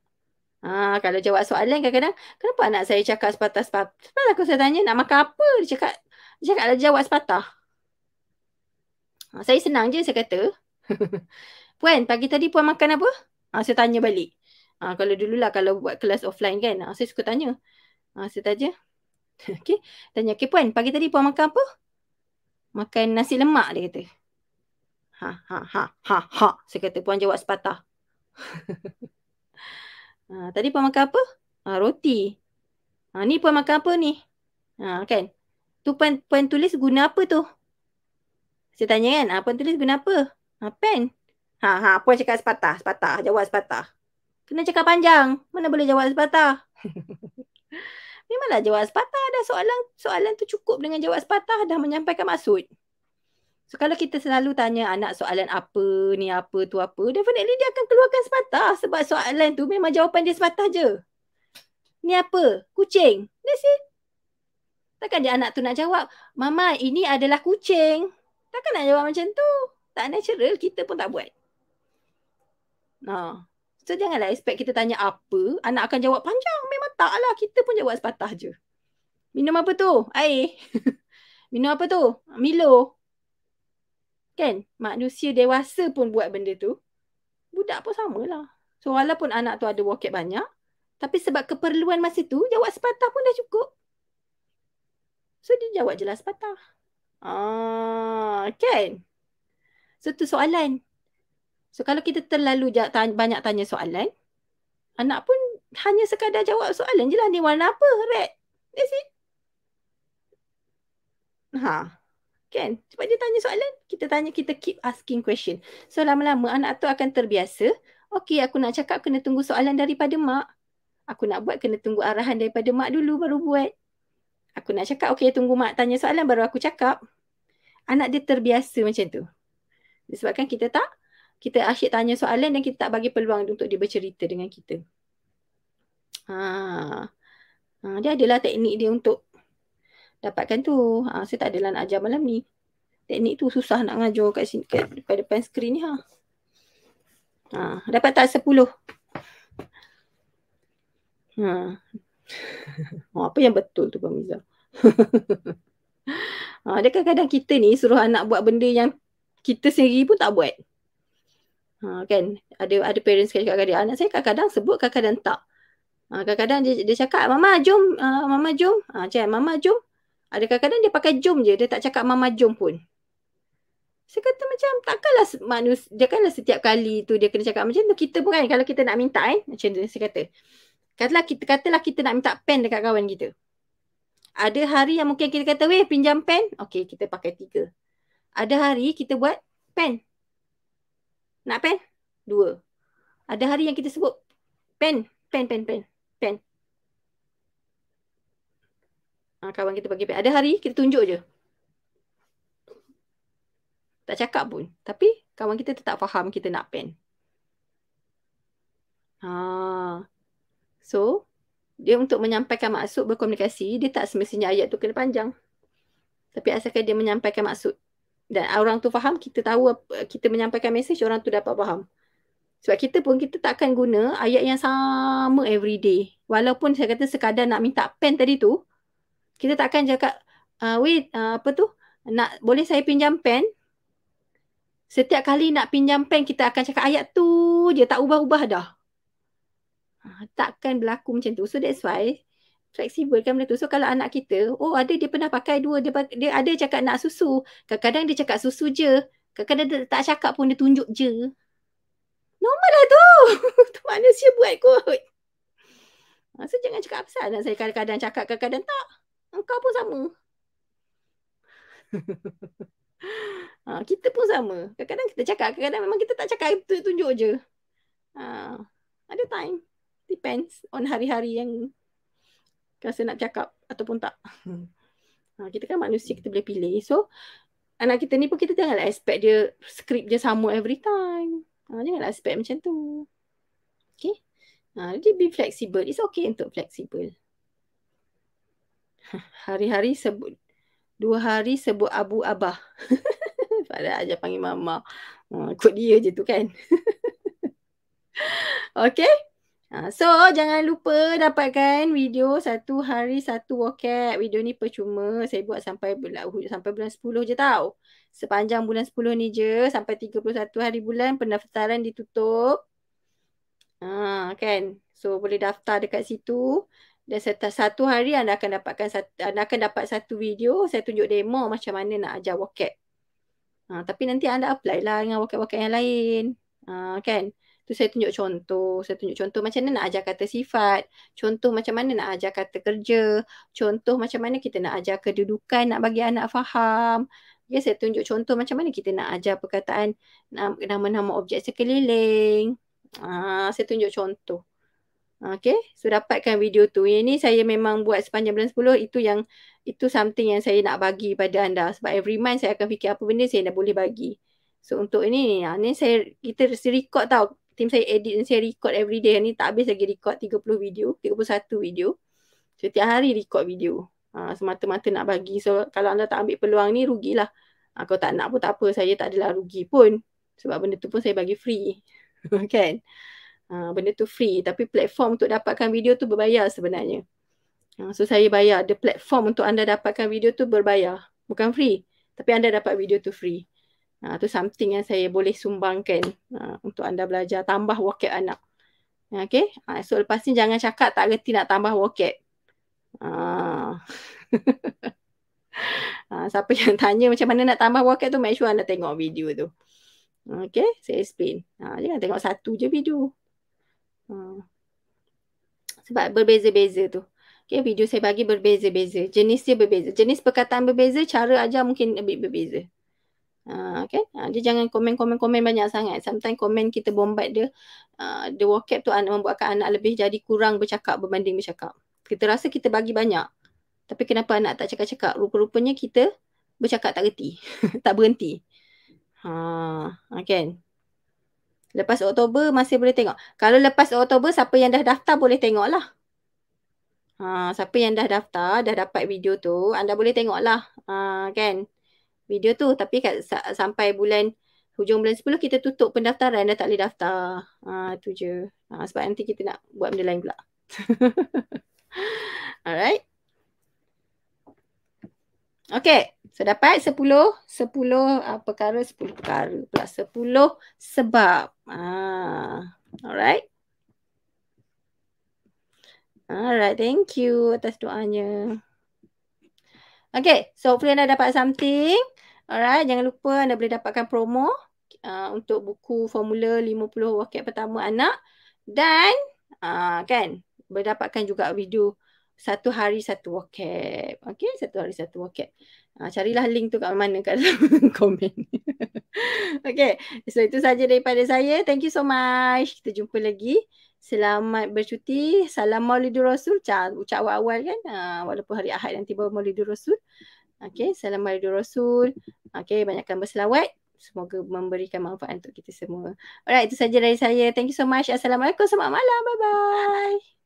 ha, kalau jawab soalan kadang-kadang kenapa anak saya cakap sepatah sepatah sebab aku saya tanya nak makan apa dia cakap dia cakap ada lah, jawab sepatah ha, saya senang je saya kata puan pagi tadi puan makan apa ha, saya tanya balik ha, kalau dululah kalau buat kelas offline kan ha, saya suka tanya ha, saya tanya Okay. Tanya, okay puan, pagi tadi puan makan apa? makan nasi lemak dia kata. Ha ha ha ha ha. Saya kata puan jawab sepatah. ha, tadi puan makan apa? Ha, roti. Ha, ni puan makan apa ni? Ha, kan? Tu puan, puan tulis guna apa tu? Saya tanya kan, ha, puan tulis guna apa? Ha, pen. Ha, ha, puan cakap sepatah, sepatah. Jawab sepatah. Kena cakap panjang. Mana boleh jawab sepatah? Memanglah jawab sepatah dah soalan soalan tu cukup dengan jawab sepatah dah menyampaikan maksud. So kalau kita selalu tanya anak soalan apa, ni apa, tu apa, definitely dia akan keluarkan sepatah sebab soalan tu memang jawapan dia sepatah je. Ni apa? Kucing. That's it. Takkan dia anak tu nak jawab, Mama ini adalah kucing. Takkan nak jawab macam tu. Tak natural, kita pun tak buat. Nah, So janganlah expect kita tanya apa, anak akan jawab panjang. Memang tak lah kita pun jawab sepatah je. Minum apa tu? Air. Minum apa tu? Milo. Kan? Manusia dewasa pun buat benda tu. Budak pun samalah. So walaupun anak tu ada waket banyak, tapi sebab keperluan masa tu, jawab sepatah pun dah cukup. So dia jawab jelas sepatah. Ah, kan? So tu soalan. So kalau kita terlalu tanya, banyak tanya soalan, anak pun hanya sekadar jawab soalan je lah. Ni warna apa? Red. That's it. Ha. Kan? Cepat dia tanya soalan. Kita tanya, kita keep asking question. So lama-lama anak tu akan terbiasa. Okay, aku nak cakap kena tunggu soalan daripada mak. Aku nak buat kena tunggu arahan daripada mak dulu baru buat. Aku nak cakap okay tunggu mak tanya soalan baru aku cakap. Anak dia terbiasa macam tu. Disebabkan kita tak kita asyik tanya soalan dan kita tak bagi peluang untuk dia bercerita dengan kita. Ha. ha dia adalah teknik dia untuk dapatkan tu. Ha, saya tak adalah nak ajar malam ni. Teknik tu susah nak ngajur kat sini, kat depan, depan skrin ni ha. Ha, dapat tak sepuluh? Ha. Oh, apa yang betul tu Pak Mizah? ha, dia kadang-kadang kita ni suruh anak buat benda yang kita sendiri pun tak buat. Ha, kan? Ada ada parents kan kadang kepada anak saya kadang-kadang sebut kadang-kadang tak. Ha, kadang-kadang dia, dia cakap mama jom, uh, mama jom. Ha, cik, kan? mama jom. Ada kadang-kadang dia pakai jom je, dia tak cakap mama jom pun. Saya kata macam takkanlah manusia, dia kanlah setiap kali tu dia kena cakap macam tu. Kita pun kan kalau kita nak minta kan, macam tu saya kata. Katalah kita, katalah kita nak minta pen dekat kawan kita. Ada hari yang mungkin kita kata, weh pinjam pen. Okay, kita pakai tiga. Ada hari kita buat pen. Nak pen? Dua. Ada hari yang kita sebut pen, pen, pen, pen, pen. Ha, kawan kita bagi pen. Ada hari kita tunjuk je. Tak cakap pun. Tapi kawan kita tetap faham kita nak pen. Ha. So, dia untuk menyampaikan maksud berkomunikasi, dia tak semestinya ayat tu kena panjang. Tapi asalkan dia menyampaikan maksud dan orang tu faham kita tahu kita menyampaikan mesej orang tu dapat faham sebab kita pun kita tak akan guna ayat yang sama every day walaupun saya kata sekadar nak minta pen tadi tu kita tak akan cakap uh, wait uh, apa tu nak boleh saya pinjam pen setiap kali nak pinjam pen kita akan cakap ayat tu je tak ubah-ubah dah ah, takkan berlaku macam tu so that's why fleksibel kan benda tu. So kalau anak kita, oh ada dia pernah pakai dua, dia, dia ada cakap nak susu. Kadang-kadang dia cakap susu je. Kadang-kadang tak cakap pun dia tunjuk je. Normal lah tu. tu manusia buat kot. Ah, so jangan cakap apa anak saya kadang-kadang cakap, kadang-kadang tak. Engkau pun sama. ha, kita pun sama. Kadang-kadang kita cakap, kadang-kadang memang kita tak cakap, tunjuk je. Ha, ada time. Depends on hari-hari yang rasa nak cakap ataupun tak. Hmm. Ha, kita kan manusia kita boleh pilih. So anak kita ni pun kita janganlah expect dia script dia sama every time. Ha, janganlah expect macam tu. Okay. Ha, jadi be flexible. It's okay untuk flexible. Hari-hari sebut. Dua hari sebut abu abah. Padahal aja panggil mama. Ha, kot dia je tu kan. okay. Ha, so jangan lupa dapatkan video satu hari satu vocab. Video ni percuma. Saya buat sampai bulan sampai bulan 10 je tau. Sepanjang bulan 10 ni je sampai 31 hari bulan pendaftaran ditutup. Ha, kan. So boleh daftar dekat situ. Dan setelah satu hari anda akan dapatkan satu, anda akan dapat satu video. Saya tunjuk demo macam mana nak ajar vocab. Ha, tapi nanti anda apply lah dengan vocab-vocab yang lain. Ha, Kan tu saya tunjuk contoh saya tunjuk contoh macam mana nak ajar kata sifat contoh macam mana nak ajar kata kerja contoh macam mana kita nak ajar kedudukan nak bagi anak faham ya saya tunjuk contoh macam mana kita nak ajar perkataan nama-nama objek sekeliling ah saya tunjuk contoh Okay, so dapatkan video tu. Yang ni saya memang buat sepanjang bulan 10. Itu yang, itu something yang saya nak bagi pada anda. Sebab every month saya akan fikir apa benda saya nak boleh bagi. So untuk ini, ah, ni saya, kita record tau. Tim saya edit dan saya record every day ni tak habis lagi record 30 video, 31 video. Setiap hari record video. Uh, semata-mata nak bagi. So kalau anda tak ambil peluang ni rugilah. Uh, kalau tak nak pun tak apa, saya tak adalah rugi pun. Sebab benda tu pun saya bagi free. kan? Uh, benda tu free tapi platform untuk dapatkan video tu berbayar sebenarnya. Uh, so saya bayar the platform untuk anda dapatkan video tu berbayar, bukan free. Tapi anda dapat video tu free. Ha, tu something yang saya boleh sumbangkan ha, untuk anda belajar tambah wakil anak. Ha, okay. Ha, so lepas ni jangan cakap tak reti nak tambah wakil. Ha. ha, siapa yang tanya macam mana nak tambah wakil tu, make sure anda tengok video tu. Ha, okay, saya explain. Ha, jangan tengok satu je video. Ha. Sebab berbeza-beza tu. Okay, video saya bagi berbeza-beza. Jenis dia berbeza. Jenis perkataan berbeza, cara ajar mungkin lebih berbeza. Ah, okay. Ha, dia jangan komen-komen-komen banyak sangat. Sometimes komen kita bombat dia. Ha, the vocab tu membuatkan anak lebih jadi kurang bercakap berbanding bercakap. Kita rasa kita bagi banyak. Tapi kenapa anak tak cakap-cakap? Rupa-rupanya kita bercakap tak reti. tak berhenti. Ha, okay. Lepas Oktober masih boleh tengok. Kalau lepas Oktober siapa yang dah daftar boleh tengok lah. Ha, siapa yang dah daftar, dah dapat video tu, anda boleh tengok lah. Ha, Okay video tu tapi kat, sampai bulan hujung bulan 10 kita tutup pendaftaran dah tak boleh daftar. Ha tu je. Ha, sebab nanti kita nak buat benda lain pula. Alright. Okay, so dapat sepuluh. Sepuluh uh, perkara, sepuluh perkara pula, 10 sebab. Ah, alright. Alright, thank you atas doanya. Okay, so hopefully anda dapat something. Alright, jangan lupa anda boleh dapatkan promo uh, untuk buku formula 50 wakil pertama anak dan uh, kan boleh dapatkan juga video satu hari satu wakil. Okay, satu hari satu wakil. Uh, carilah link tu kat mana kat dalam komen. okay, so itu saja daripada saya. Thank you so much. Kita jumpa lagi. Selamat bercuti. Salam Maulidur Rasul. Ucap awal-awal kan. Uh, walaupun hari Ahad nanti baru Maulidur Rasul. Okay, salam maridu Rasul. Okay, banyakkan berselawat. Semoga memberikan manfaat untuk kita semua. Alright, itu saja dari saya. Thank you so much. Assalamualaikum. Selamat malam. Bye-bye.